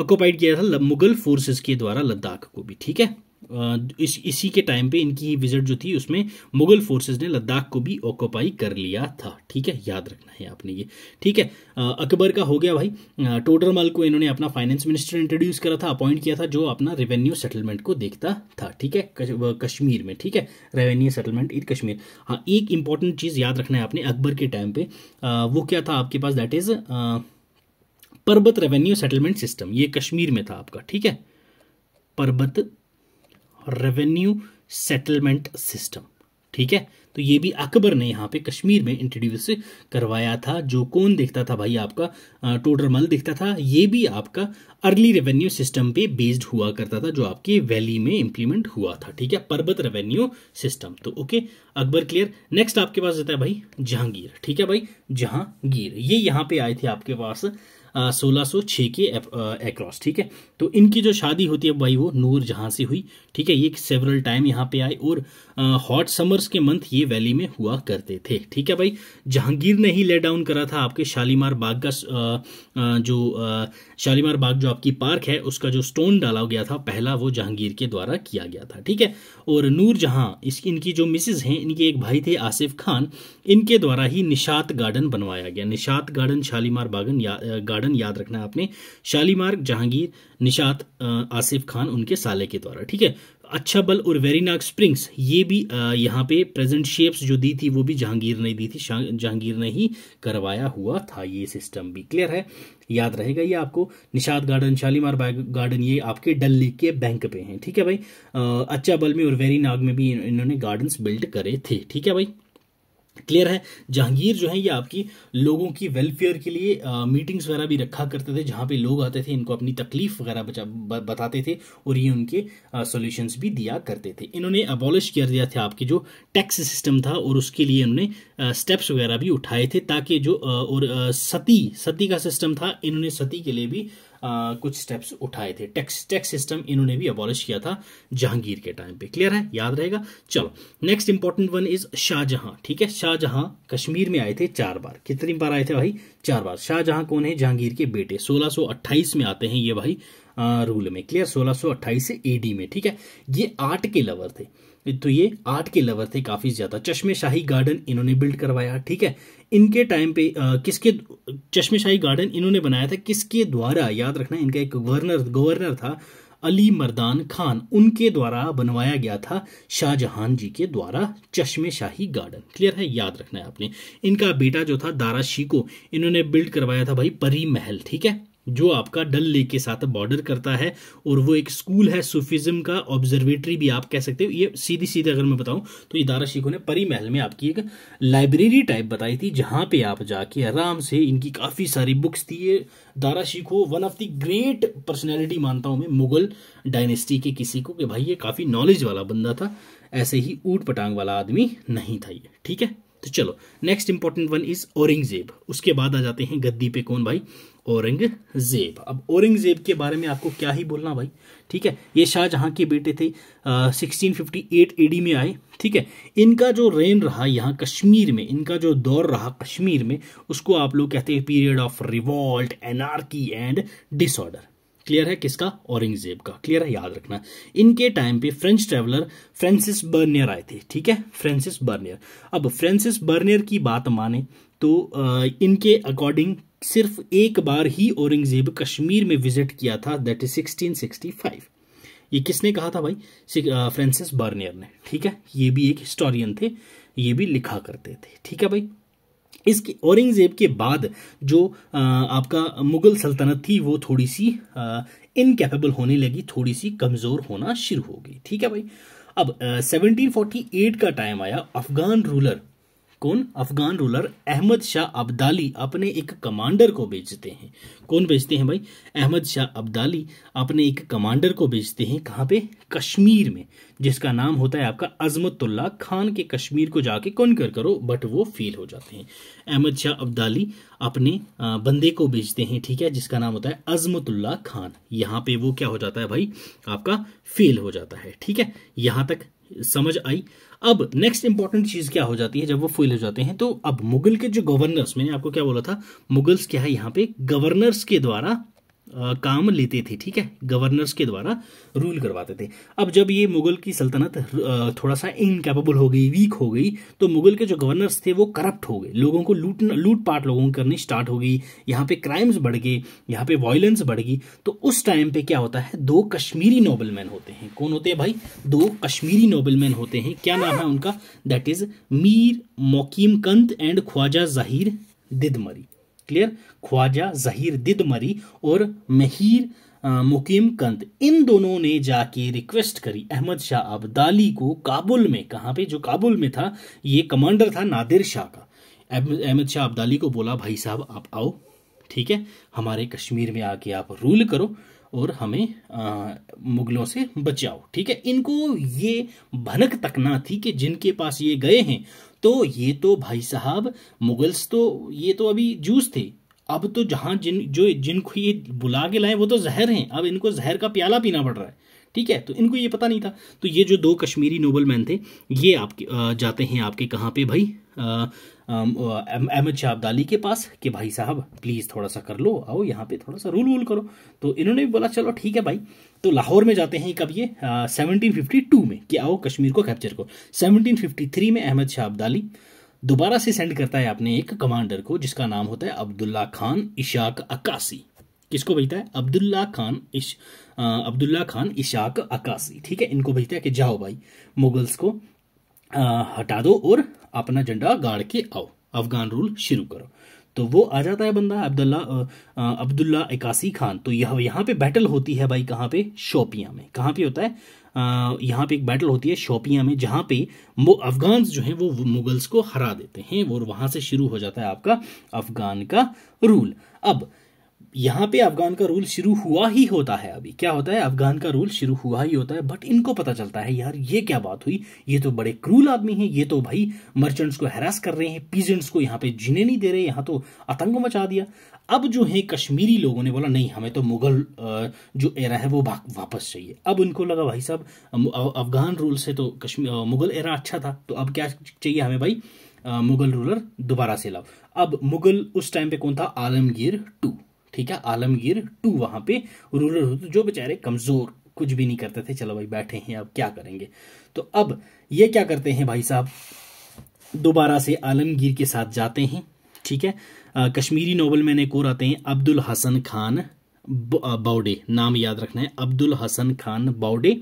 अकोपाइड किया था मुगल फोर्सेस के द्वारा लद्दाख को भी ठीक है इस इसी के टाइम पे इनकी विजिट जो थी उसमें मुगल फोर्सेज ने लद्दाख को भी ऑक्यूपाई कर लिया था ठीक है याद रखना है आपने ये ठीक है अकबर का हो गया भाई टोडरमल को इन्होंने अपना फाइनेंस मिनिस्टर इंट्रोड्यूस करा था अपॉइंट किया था जो अपना रेवेन्यू सेटलमेंट को देखता था ठीक है कश्मीर में ठीक है रेवेन्यू सेटलमेंट इन कश्मीर हाँ एक इंपॉर्टेंट चीज़ याद रखना है आपने अकबर के टाइम पे वो क्या था आपके पास दैट इज़ पर्वत रेवेन्यू सेटलमेंट सिस्टम ये कश्मीर में था आपका ठीक है पर्वत रेवेन्यू सेटलमेंट सिस्टम ठीक है तो ये भी अकबर ने यहाँ पे कश्मीर में इंट्रोड्यूस करवाया था जो कौन देखता था भाई आपका टोडरमल देखता था ये भी आपका अर्ली रेवेन्यू सिस्टम पे बेस्ड हुआ करता था जो आपके वैली में इंप्लीमेंट हुआ था ठीक है पर्वत रेवेन्यू सिस्टम तो ओके अकबर क्लियर नेक्स्ट आपके पास रहता है भाई जहांगीर ठीक है भाई जहांगीर ये यहाँ पे आए थे आपके पास सोलह सौ के एक्रॉस ठीक है तो इनकी जो शादी होती है भाई वो नूर जहाँ से हुई ठीक है ये सेवरल टाइम यहाँ पे आए और हॉट समर्स के मंथ ये वैली में हुआ करते थे ठीक है भाई जहांगीर ने ही ले डाउन करा था आपके शालीमार बाग का जो शालीमार बाग जो आपकी पार्क है उसका जो स्टोन डाला गया था पहला वो जहांगीर के द्वारा किया गया था ठीक है और नूर जहां इसकी इनकी जो मिसेज हैं इनके एक भाई थे आसिफ खान इनके द्वारा ही निशात गार्डन बनवाया गया निशात गार्डन शालीमार बागन या गार्डन गार्डन याद रखना है आपने शालीमार्ग जहांगीर निशात आसिफ खान उनके साले के द्वारा ठीक है अच्छा बल और वेरीनाग स्प्रिंग्स ये भी यहाँ पे प्रेजेंट शेप्स जो दी थी वो भी जहांगीर ने दी थी जहांगीर ने ही करवाया हुआ था ये सिस्टम भी क्लियर है याद रहेगा ये आपको निषाद गार्डन शालीमार गार्डन ये आपके डल लेक के बैंक पे हैं ठीक है भाई अच्छा बल में और वेरीनाग में भी इन्होंने गार्डन्स बिल्ड करे थे ठीक है भाई क्लियर है जहांगीर जो है ये आपकी लोगों की वेलफेयर के लिए आ, मीटिंग्स वगैरह भी रखा करते थे जहां पे लोग आते थे इनको अपनी तकलीफ वगैरह बताते थे और ये उनके सॉल्यूशंस भी दिया करते थे इन्होंने अबॉलिश कर दिया था आपकी जो टैक्स सिस्टम था और उसके लिए उन्होंने स्टेप्स वगैरह भी उठाए थे ताकि जो आ, और आ, सती सती का सिस्टम था इन्होंने सती के लिए भी कुछ स्टेप्स उठाए थे टैक्स टैक्स सिस्टम इन्होंने भी अबॉलिश किया था जहांगीर के टाइम पे क्लियर है याद रहेगा चलो next important one is Shahjahan ठीक है शाहजहां कश्मीर में आए थे चार बार कितनी बार आए थे भाई चार बार शाहजहां कौन है जहांगीर के बेटे सोलह में आते हैं ये भाई रूल में क्लियर 1628 से एडी में ठीक है ये आर्ट के लवर थे तो ये आर्ट के लवर थे काफ़ी ज़्यादा चश्मे शाही गार्डन इन्होंने बिल्ड करवाया ठीक है इनके टाइम पे आ, किसके चश्मे शाही गार्डन इन्होंने बनाया था किसके द्वारा याद रखना इनका एक गवर्नर गवर्नर था अली मर्दान खान उनके द्वारा बनवाया गया था शाहजहां जी के द्वारा चश्मे शाही गार्डन क्लियर है याद रखना है आपने इनका बेटा जो था दारा शिको इन्होंने बिल्ड करवाया था भाई परी महल ठीक है जो आपका डल लेक के साथ बॉर्डर करता है और वो एक स्कूल है सूफिज़म का ऑब्जर्वेटरी भी आप कह सकते हो ये सीधी सीधे अगर मैं बताऊं तो ये दारा शिखो ने परी महल में आपकी एक लाइब्रेरी टाइप बताई थी जहां पे आप जाके आराम से इनकी काफ़ी सारी बुक्स थी ये Dara Shikoh one of the great personality मानता हूं मैं मुगल डायनेस्टी के किसी को कि भाई ये काफ़ी नॉलेज वाला बंदा था ऐसे ही ऊट पटांग वाला आदमी नहीं था ये ठीक है तो चलो next important one is Aurangzeb उसके बाद आ जाते हैं गद्दी पे कौन भाई औरंगजेब अब औरंगजेब के बारे में आपको क्या ही बोलना भाई ठीक है ये शाहजहां के बेटे थे आ, 1658 एडी में आए ठीक है इनका जो रेन रहा यहाँ कश्मीर में इनका जो दौर रहा कश्मीर में उसको आप लोग कहते हैं period of revolt anarchy and disorder clear है किसका औरंगजेब का क्लियर है याद रखना इनके टाइम पे फ्रेंच ट्रेवलर फ्रांसिस बर्नियर आए थे ठीक है फ्रांसिस बर्नियर अब फ्रांसिस बर्नियर की बात माने तो इनके अकॉर्डिंग सिर्फ एक बार ही औरंगजेब कश्मीर में विजिट किया था दैट इज 1665 ये किसने कहा था भाई फ्रांसिस बार्नियर ने ठीक है ये भी एक हिस्टोरियन थे ये भी लिखा करते थे ठीक है भाई इसके औरंगजेब के बाद जो आपका मुगल सल्तनत थी वो थोड़ी सी इनकेपेबल होने लगी थोड़ी सी कमज़ोर होना शुरू हो गई ठीक है भाई अब 1748 का टाइम आया अफगान रूलर कौन अफगान रूलर अहमद शाह अब्दाली अपने एक कमांडर को भेजते हैं कौन भेजते हैं भाई अहमद शाह अब्दाली अपने एक कमांडर को भेजते हैं कहाँ पे कश्मीर में जिसका नाम होता है आपका अजमतुल्ला खान के कश्मीर को जाके कौन कर करो बट वो फेल हो जाते हैं अहमद शाह अब्दाली अपने बंदे को भेजते हैं ठीक है जिसका नाम होता है अजमतुल्ला खान यहाँ पे वो क्या हो जाता है भाई आपका फेल हो जाता है ठीक है यहाँ तक समझ आई अब नेक्स्ट इंपॉर्टेंट चीज क्या हो जाती है जब वो फेल हो जाते हैं तो अब मुगल के जो गवर्नर्स मैंने आपको क्या बोला था मुगल्स क्या है यहाँ पे गवर्नर्स के द्वारा काम लेते थे ठीक है गवर्नर्स के द्वारा रूल करवाते थे अब जब ये मुगल की सल्तनत थोड़ा सा इनकेपेबल हो गई वीक हो गई तो मुगल के जो गवर्नर्स थे वो करप्ट हो गए लोगों को लूट लूट पाट लोगों को करनी स्टार्ट हो गई यहाँ पे क्राइम्स बढ़ गए यहाँ पे वॉयलेंस बढ़ गई तो उस टाइम पे क्या होता है दो कश्मीरी नोबलमैन होते हैं कौन होते हैं भाई दो कश्मीरी नोबलमैन होते हैं क्या नाम है उनका that is Mir Muqim Kanth and Khwaja Zahir Didamari clear Khwaja Zahir Didamari और महीर मुकीम कंत इन दोनों ने जाके रिक्वेस्ट करी अहमद शाह अब्दाली को काबुल में कहाँ पे जो काबुल में था ये कमांडर था नादिर शाह का अहमद शाह अब्दाली को बोला भाई साहब आप आओ ठीक है हमारे कश्मीर में आके आप रूल करो और हमें आ, uh, मुगलों से बचाओ ठीक है इनको ये भनक तक ना थी कि जिनके पास ये गए हैं तो ये तो भाई साहब मुगल्स तो ये तो अभी जूस थे अब तो जहाँ जिन जो जिनको ये बुला के लाए वो तो जहर हैं अब इनको जहर का प्याला पीना पड़ रहा है ठीक है तो इनको ये पता नहीं था तो ये जो दो कश्मीरी नोबल मैन थे ये आपके जाते हैं आपके कहाँ पे भाई आ, अहमद शाह अब्दाली के पास कि भाई साहब प्लीज़ थोड़ा सा कर लो आओ यहाँ पे थोड़ा सा रूल वूल करो तो इन्होंने भी बोला चलो ठीक है भाई तो लाहौर में जाते हैं कब ये सेवनटीन फिफ्टी टू में कि आओ कश्मीर को कैप्चर करो सेवनटीन फिफ्टी थ्री में अहमद शाह अब्दाली दोबारा से सेंड करता है अपने एक कमांडर को जिसका नाम होता है अब्दुल्ला खान इशाक अक्कासी किसको भेजता है अब्दुल्ला खान इश अब्दुल्ला खान इशाक अक्कासी ठीक है इनको भेजता है कि जाओ भाई मुगल्स को हटा दो और अपना झंडा गाड़ के आओ अफगान रूल शुरू करो तो वो आ जाता है बंदा अब्दुल्ला अब्दुल्ला इकासी खान तो यह यहाँ पे बैटल होती है भाई कहाँ पे शोपिया में कहाँ पे होता है यहाँ पे एक बैटल होती है शोपिया में जहाँ पे वो अफगान जो हैं वो मुगल्स को हरा देते हैं और वहाँ से शुरू हो जाता है आपका अफगान का रूल अब यहाँ पे अफगान का रूल शुरू हुआ ही होता है अभी क्या होता है अफगान का रूल शुरू हुआ ही होता है बट इनको पता चलता है यार ये क्या बात हुई ये तो बड़े क्रूल आदमी हैं ये तो भाई मर्चेंट्स को हैरास कर रहे हैं पीजेंट्स को यहाँ पे जीने नहीं दे रहे यहाँ तो आतंक मचा दिया अब जो है कश्मीरी लोगों ने बोला नहीं हमें तो मुगल जो एरा है वो वापस चाहिए अब उनको लगा भाई साहब अफगान रूल से तो कश्मीर मुगल एरा अच्छा था तो अब क्या चाहिए हमें भाई मुगल रूलर दोबारा से लाओ अब मुगल उस टाइम पे कौन था आलमगीर टू ठीक है आलमगीर टू वहां पे रूरल होते जो बेचारे कमज़ोर कुछ भी नहीं करते थे चलो भाई बैठे हैं अब क्या करेंगे तो अब ये क्या करते हैं भाई साहब दोबारा से आलमगीर के साथ जाते हैं ठीक है आ, कश्मीरी नोबल मैंने को रहते हैं अब्दुल हसन खान बाउडे नाम याद रखना है अब्दुल हसन खान बाउडे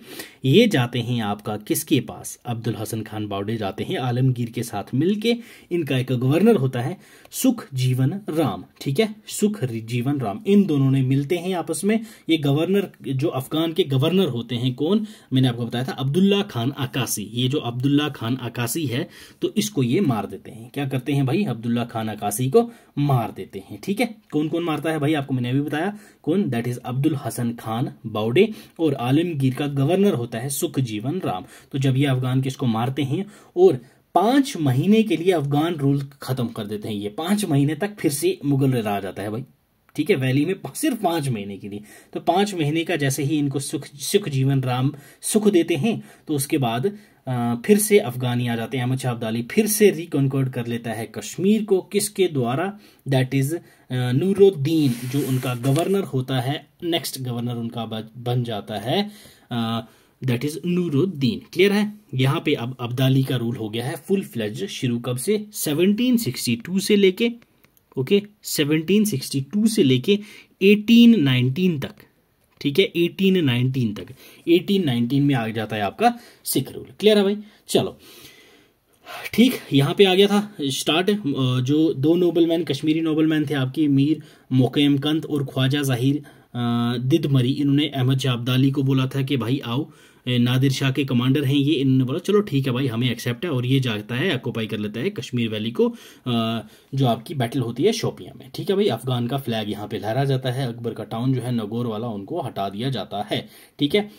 ये जाते हैं आपका किसके पास अब्दुल हसन खान बाउडे जाते हैं आलमगीर के साथ मिलके इनका एक गवर्नर होता है सुख जीवन राम ठीक है सुख जीवन राम इन दोनों ने मिलते हैं आपस में ये गवर्नर जो अफगान के गवर्नर होते हैं कौन मैंने आपको बताया था अब्दुल्ला खान आकाशी ये जो अब्दुल्ला खान आकाशी है तो इसको ये मार देते हैं क्या करते हैं भाई अब्दुल्ला खान आकासी को मार देते हैं ठीक है कौन कौन मारता है भाई आपको मैंने अभी बताया रुकन दैट इज अब्दुल हसन खान बाउडे और आलमगीर का गवर्नर होता है सुख जीवन राम तो जब ये अफगान किसको मारते हैं और पांच महीने के लिए अफगान रूल खत्म कर देते हैं ये पांच महीने तक फिर से मुगल राज आ जाता है भाई ठीक है वैली में सिर्फ पांच महीने के लिए तो पांच महीने का जैसे ही इनको सुख सुख जीवन राम सुख देते हैं तो उसके बाद फिर से अफगानी आ जाते हैं अहमद शाह अब्दाली फिर से रिकनवर्ट कर लेता है कश्मीर को किसके द्वारा दैट इज़ नूरुद्दीन जो उनका गवर्नर होता है नेक्स्ट गवर्नर उनका बन जाता है दैट इज़ नूरुद्दीन क्लियर है यहाँ पे अब अब्दाली का रूल हो गया है फुल फ्लज शुरू कब से 1762 से लेके ओके okay, 1762 से लेके 1819 तक ठीक है 1819 तक 1819 में आ जाता है आपका सिख रूल क्लियर है भाई चलो ठीक यहाँ पे आ गया था स्टार्ट जो दो नोबलमैन कश्मीरी नोबलमैन थे आपकी मीर मोकेम कंत और ख्वाजा जाहिर दिद मरी इन्होंने अहमद शाह को बोला था कि भाई आओ नादिर शाह के कमांडर हैं ये इन्होंने बोला चलो ठीक है भाई हमें एक्सेप्ट है और ये जाता है ऑक्यूपाई कर लेता है कश्मीर वैली को जो आपकी बैटल होती है शोपिया में ठीक है भाई अफगान का फ्लैग यहाँ पे लहरा जाता है अकबर का टाउन जो है नगोर वाला उनको हटा दिया जाता है ठीक है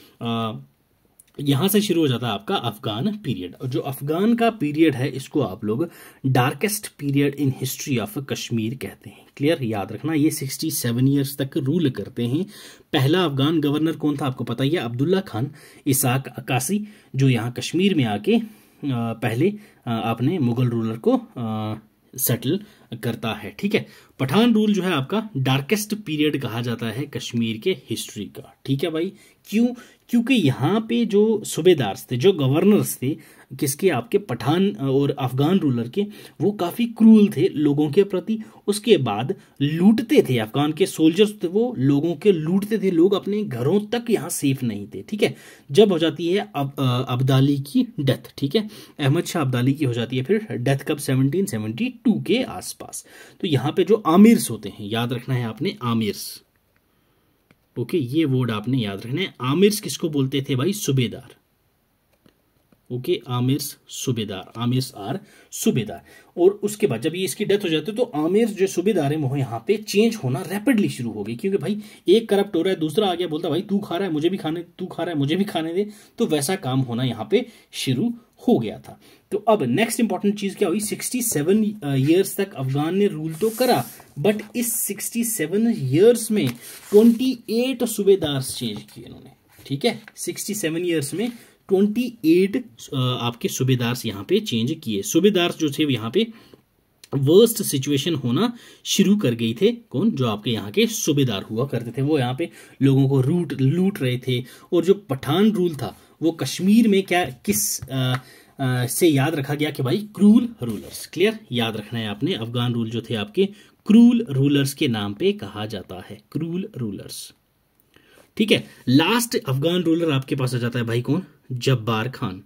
यहाँ से शुरू हो जाता है आपका अफगान पीरियड और जो अफगान का पीरियड है इसको आप लोग darkest period in history of Kashmir कहते हैं क्लियर याद रखना ये 67 इयर्स तक रूल करते हैं पहला अफगान गवर्नर कौन था आपको पता ही है अब्दुल्ला खान इसाक अकासी जो यहाँ कश्मीर में आके पहले आपने मुगल रूलर को सेटल करता है ठीक है पठान रूल जो है आपका डार्केस्ट पीरियड कहा जाता है कश्मीर के हिस्ट्री का ठीक है भाई क्यों क्योंकि यहाँ पे जो सूबेदार्स थे जो गवर्नर्स थे किसके आपके पठान और अफगान रूलर के वो काफ़ी क्रूल थे लोगों के प्रति उसके बाद लूटते थे अफगान के सोल्जर्स तो थे वो लोगों के लूटते थे लोग अपने घरों तक यहाँ सेफ नहीं थे ठीक है जब हो जाती है अब अब्दाली की डेथ ठीक है अहमद शाह अब्दाली की हो जाती है फिर डेथ कब सेवनटीन सेवनटी टू के आसपास तो यहाँ पे जो आमिर्स होते हैं याद रखना है आपने आमिर्स ओके ये वर्ड आपने याद रखना है आमिर्स किसको बोलते थे भाई सुबेदार ओके आमिर सूबेदार आमिर आर सुबेदार और उसके बाद जब ये इसकी डेथ हो जाती है तो आमिर जो सूबेदार है वो यहाँ पे चेंज होना रैपिडली शुरू हो गई क्योंकि भाई एक करप्ट हो रहा है दूसरा आ गया बोलता भाई तू खा रहा है मुझे भी खाने तू खा रहा है मुझे भी खाने दे तो वैसा काम होना यहाँ पे शुरू हो गया था तो अब नेक्स्ट इंपॉर्टेंट चीज क्या हुई 67 ईयर्स uh, तक अफगान ने रूल तो करा बट इस 67 ईयर्स में 28 सूबेदार चेंज किए इन्होंने ठीक है 67 ईयर्स में ट्वेंटी एट आपके सूबेदार्स यहाँ पे चेंज किए सूबेदार्स जो थे यहाँ पे वर्स्ट सिचुएशन होना शुरू कर गई थे कौन जो आपके यहाँ के सूबेदार हुआ करते थे वो यहाँ पे लोगों को रूट लूट रहे थे और जो पठान रूल था वो कश्मीर में क्या किस आ, आ, से याद रखा गया कि भाई क्रूल रूलर्स क्लियर याद रखना है आपने अफगान रूल जो थे आपके क्रूल रूलर्स के नाम पे कहा जाता है क्रूल रूलर्स ठीक है लास्ट अफगान रूलर आपके पास आ जाता है भाई कौन जब्बार खान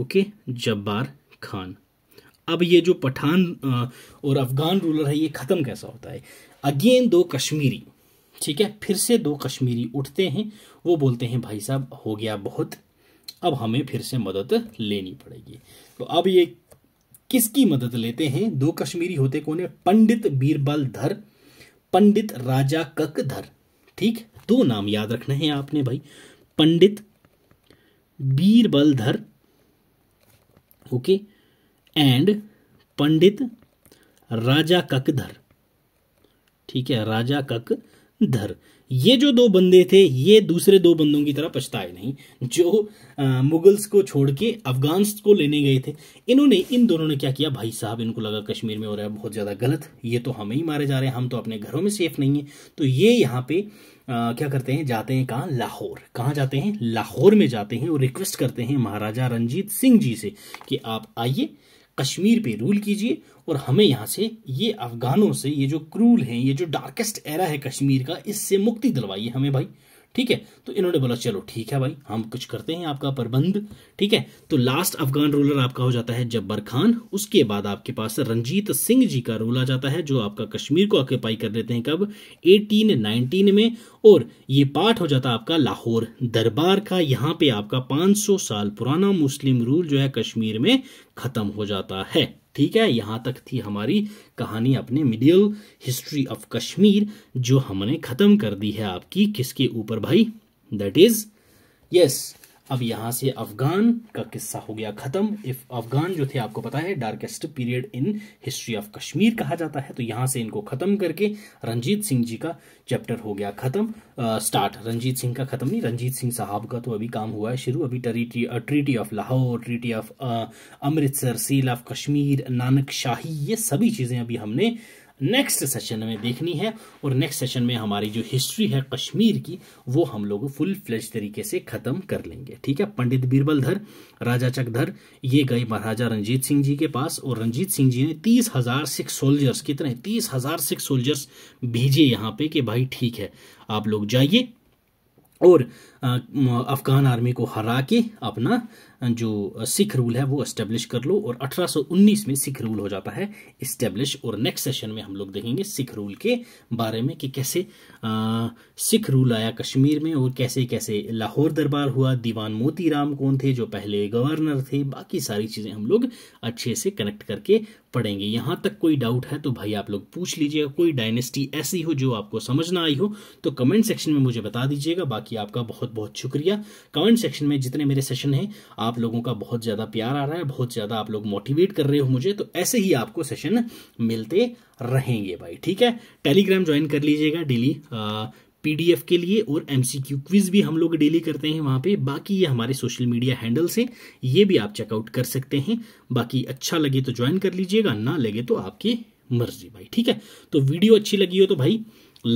ओके जब्बार खान अब ये जो पठान और अफगान रूलर है ये ख़त्म कैसा होता है अगेन दो कश्मीरी ठीक है फिर से दो कश्मीरी उठते हैं वो बोलते हैं भाई साहब हो गया बहुत अब हमें फिर से मदद लेनी पड़ेगी तो अब ये किसकी मदद लेते हैं दो कश्मीरी होते कौन है पंडित बीरबल धर पंडित राजा कक धर ठीक दो नाम याद रखना है आपने भाई पंडित बीरबलधर ओके एंड पंडित राजा ककधर ठीक है राजा ककधर ये जो दो बंदे थे ये दूसरे दो बंदों की तरह पछताए नहीं जो आ, मुगल्स को छोड़ के अफगान्स को लेने गए थे इन्होंने इन दोनों ने क्या किया भाई साहब इनको लगा कश्मीर में हो रहा है बहुत ज़्यादा गलत ये तो हमें ही मारे जा रहे हैं हम तो अपने घरों में सेफ नहीं है तो ये यहाँ पे आ, क्या करते हैं जाते हैं कहाँ लाहौर कहाँ जाते हैं लाहौर में जाते हैं और रिक्वेस्ट करते हैं महाराजा रंजीत सिंह जी से कि आप आइए कश्मीर पे रूल कीजिए और हमें यहाँ से ये अफगानों से ये जो क्रूल हैं ये जो डार्केस्ट एरा है कश्मीर का इससे मुक्ति दिलवाइए हमें भाई ठीक है तो इन्होंने बोला चलो ठीक है भाई हम कुछ करते हैं आपका प्रबंध ठीक है तो लास्ट अफगान रूलर आपका हो जाता है जब्बर खान उसके बाद आपके पास रंजीत सिंह जी का रूल आ जाता है जो आपका कश्मीर को ऑक्यूपाई कर लेते हैं कब 1819 में और ये पार्ट हो जाता है आपका लाहौर दरबार का यहाँ पे आपका 500 साल पुराना मुस्लिम रूल जो है कश्मीर में खत्म हो जाता है ठीक है यहाँ तक थी हमारी कहानी अपने मिडियल हिस्ट्री ऑफ कश्मीर जो हमने ख़त्म कर दी है आपकी किसके ऊपर भाई दैट इज़ यस अब यहाँ से अफगान का किस्सा हो गया ख़त्म इफ अफगान जो थे आपको पता है darkest period in history of Kashmir कहा जाता है तो यहाँ से इनको ख़त्म करके रंजीत सिंह जी का चैप्टर हो गया ख़त्म स्टार्ट रंजीत सिंह का ख़त्म नहीं रंजीत सिंह साहब का तो अभी काम हुआ है शुरू अभी treaty treaty of Lahore treaty of Amritsar sale of Kashmir Nanak Shahi ये सभी चीज़ें अभी हमने नेक्स्ट सेशन में देखनी है और नेक्स्ट सेशन में हमारी जो हिस्ट्री है कश्मीर की वो हम लोग फुल फ्लेज तरीके से ख़त्म कर लेंगे ठीक है पंडित बीरबल धर राजा चकधर ये गए महाराजा रंजीत सिंह जी के पास और रंजीत सिंह जी ने तीस हज़ार सिख सोल्जर्स कितने तीस हज़ार सिख सोल्जर्स भेजे यहाँ पे कि भाई ठीक है आप लोग जाइए और अफगान आर्मी को हरा के अपना जो सिख रूल है वो एस्टेब्लिश कर लो और 1819 में सिख रूल हो जाता है इस्टेब्लिश और नेक्स्ट सेशन में हम लोग देखेंगे सिख रूल के बारे में कि कैसे आ, सिख रूल आया कश्मीर में और कैसे कैसे लाहौर दरबार हुआ दीवान मोती राम कौन थे जो पहले गवर्नर थे बाकी सारी चीज़ें हम लोग अच्छे से कनेक्ट करके पढ़ेंगे यहाँ तक कोई डाउट है तो भाई आप लोग पूछ लीजिएगा कोई डायनेस्टी ऐसी हो जो आपको समझ ना आई हो तो कमेंट सेक्शन में मुझे बता दीजिएगा बाकी आपका बहुत बहुत शुक्रिया कमेंट सेक्शन में जितने मेरे सेशन हैं आप आप लोगों का बहुत ज़्यादा प्यार आ रहा है बहुत ज़्यादा आप लोग मोटिवेट कर रहे हो मुझे तो ऐसे ही आपको सेशन मिलते रहेंगे भाई ठीक है टेलीग्राम ज्वाइन कर लीजिएगा डेली पीडीएफ के लिए और एमसीक्यू क्विज भी हम लोग डेली करते हैं वहां पे बाकी ये हमारे सोशल मीडिया हैंडल से ये भी आप चेकआउट कर सकते हैं बाकी अच्छा लगे तो ज्वाइन कर लीजिएगा ना लगे तो आपकी मर्जी भाई ठीक है तो वीडियो अच्छी लगी हो तो भाई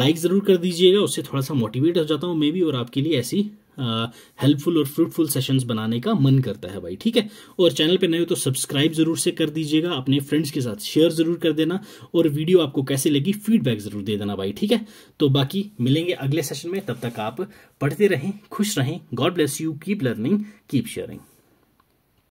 लाइक ज़रूर कर दीजिएगा उससे थोड़ा सा मोटिवेट हो जाता हूँ मैं भी और आपके लिए ऐसी हेल्पफुल और फ्रूटफुल सेशंस बनाने का मन करता है भाई ठीक है और चैनल पे नए हो तो सब्सक्राइब ज़रूर से कर दीजिएगा अपने फ्रेंड्स के साथ शेयर ज़रूर कर देना और वीडियो आपको कैसे लगी फीडबैक ज़रूर दे देना भाई ठीक है तो बाकी मिलेंगे अगले सेशन में तब तक आप पढ़ते रहें खुश रहें God bless you keep learning keep sharing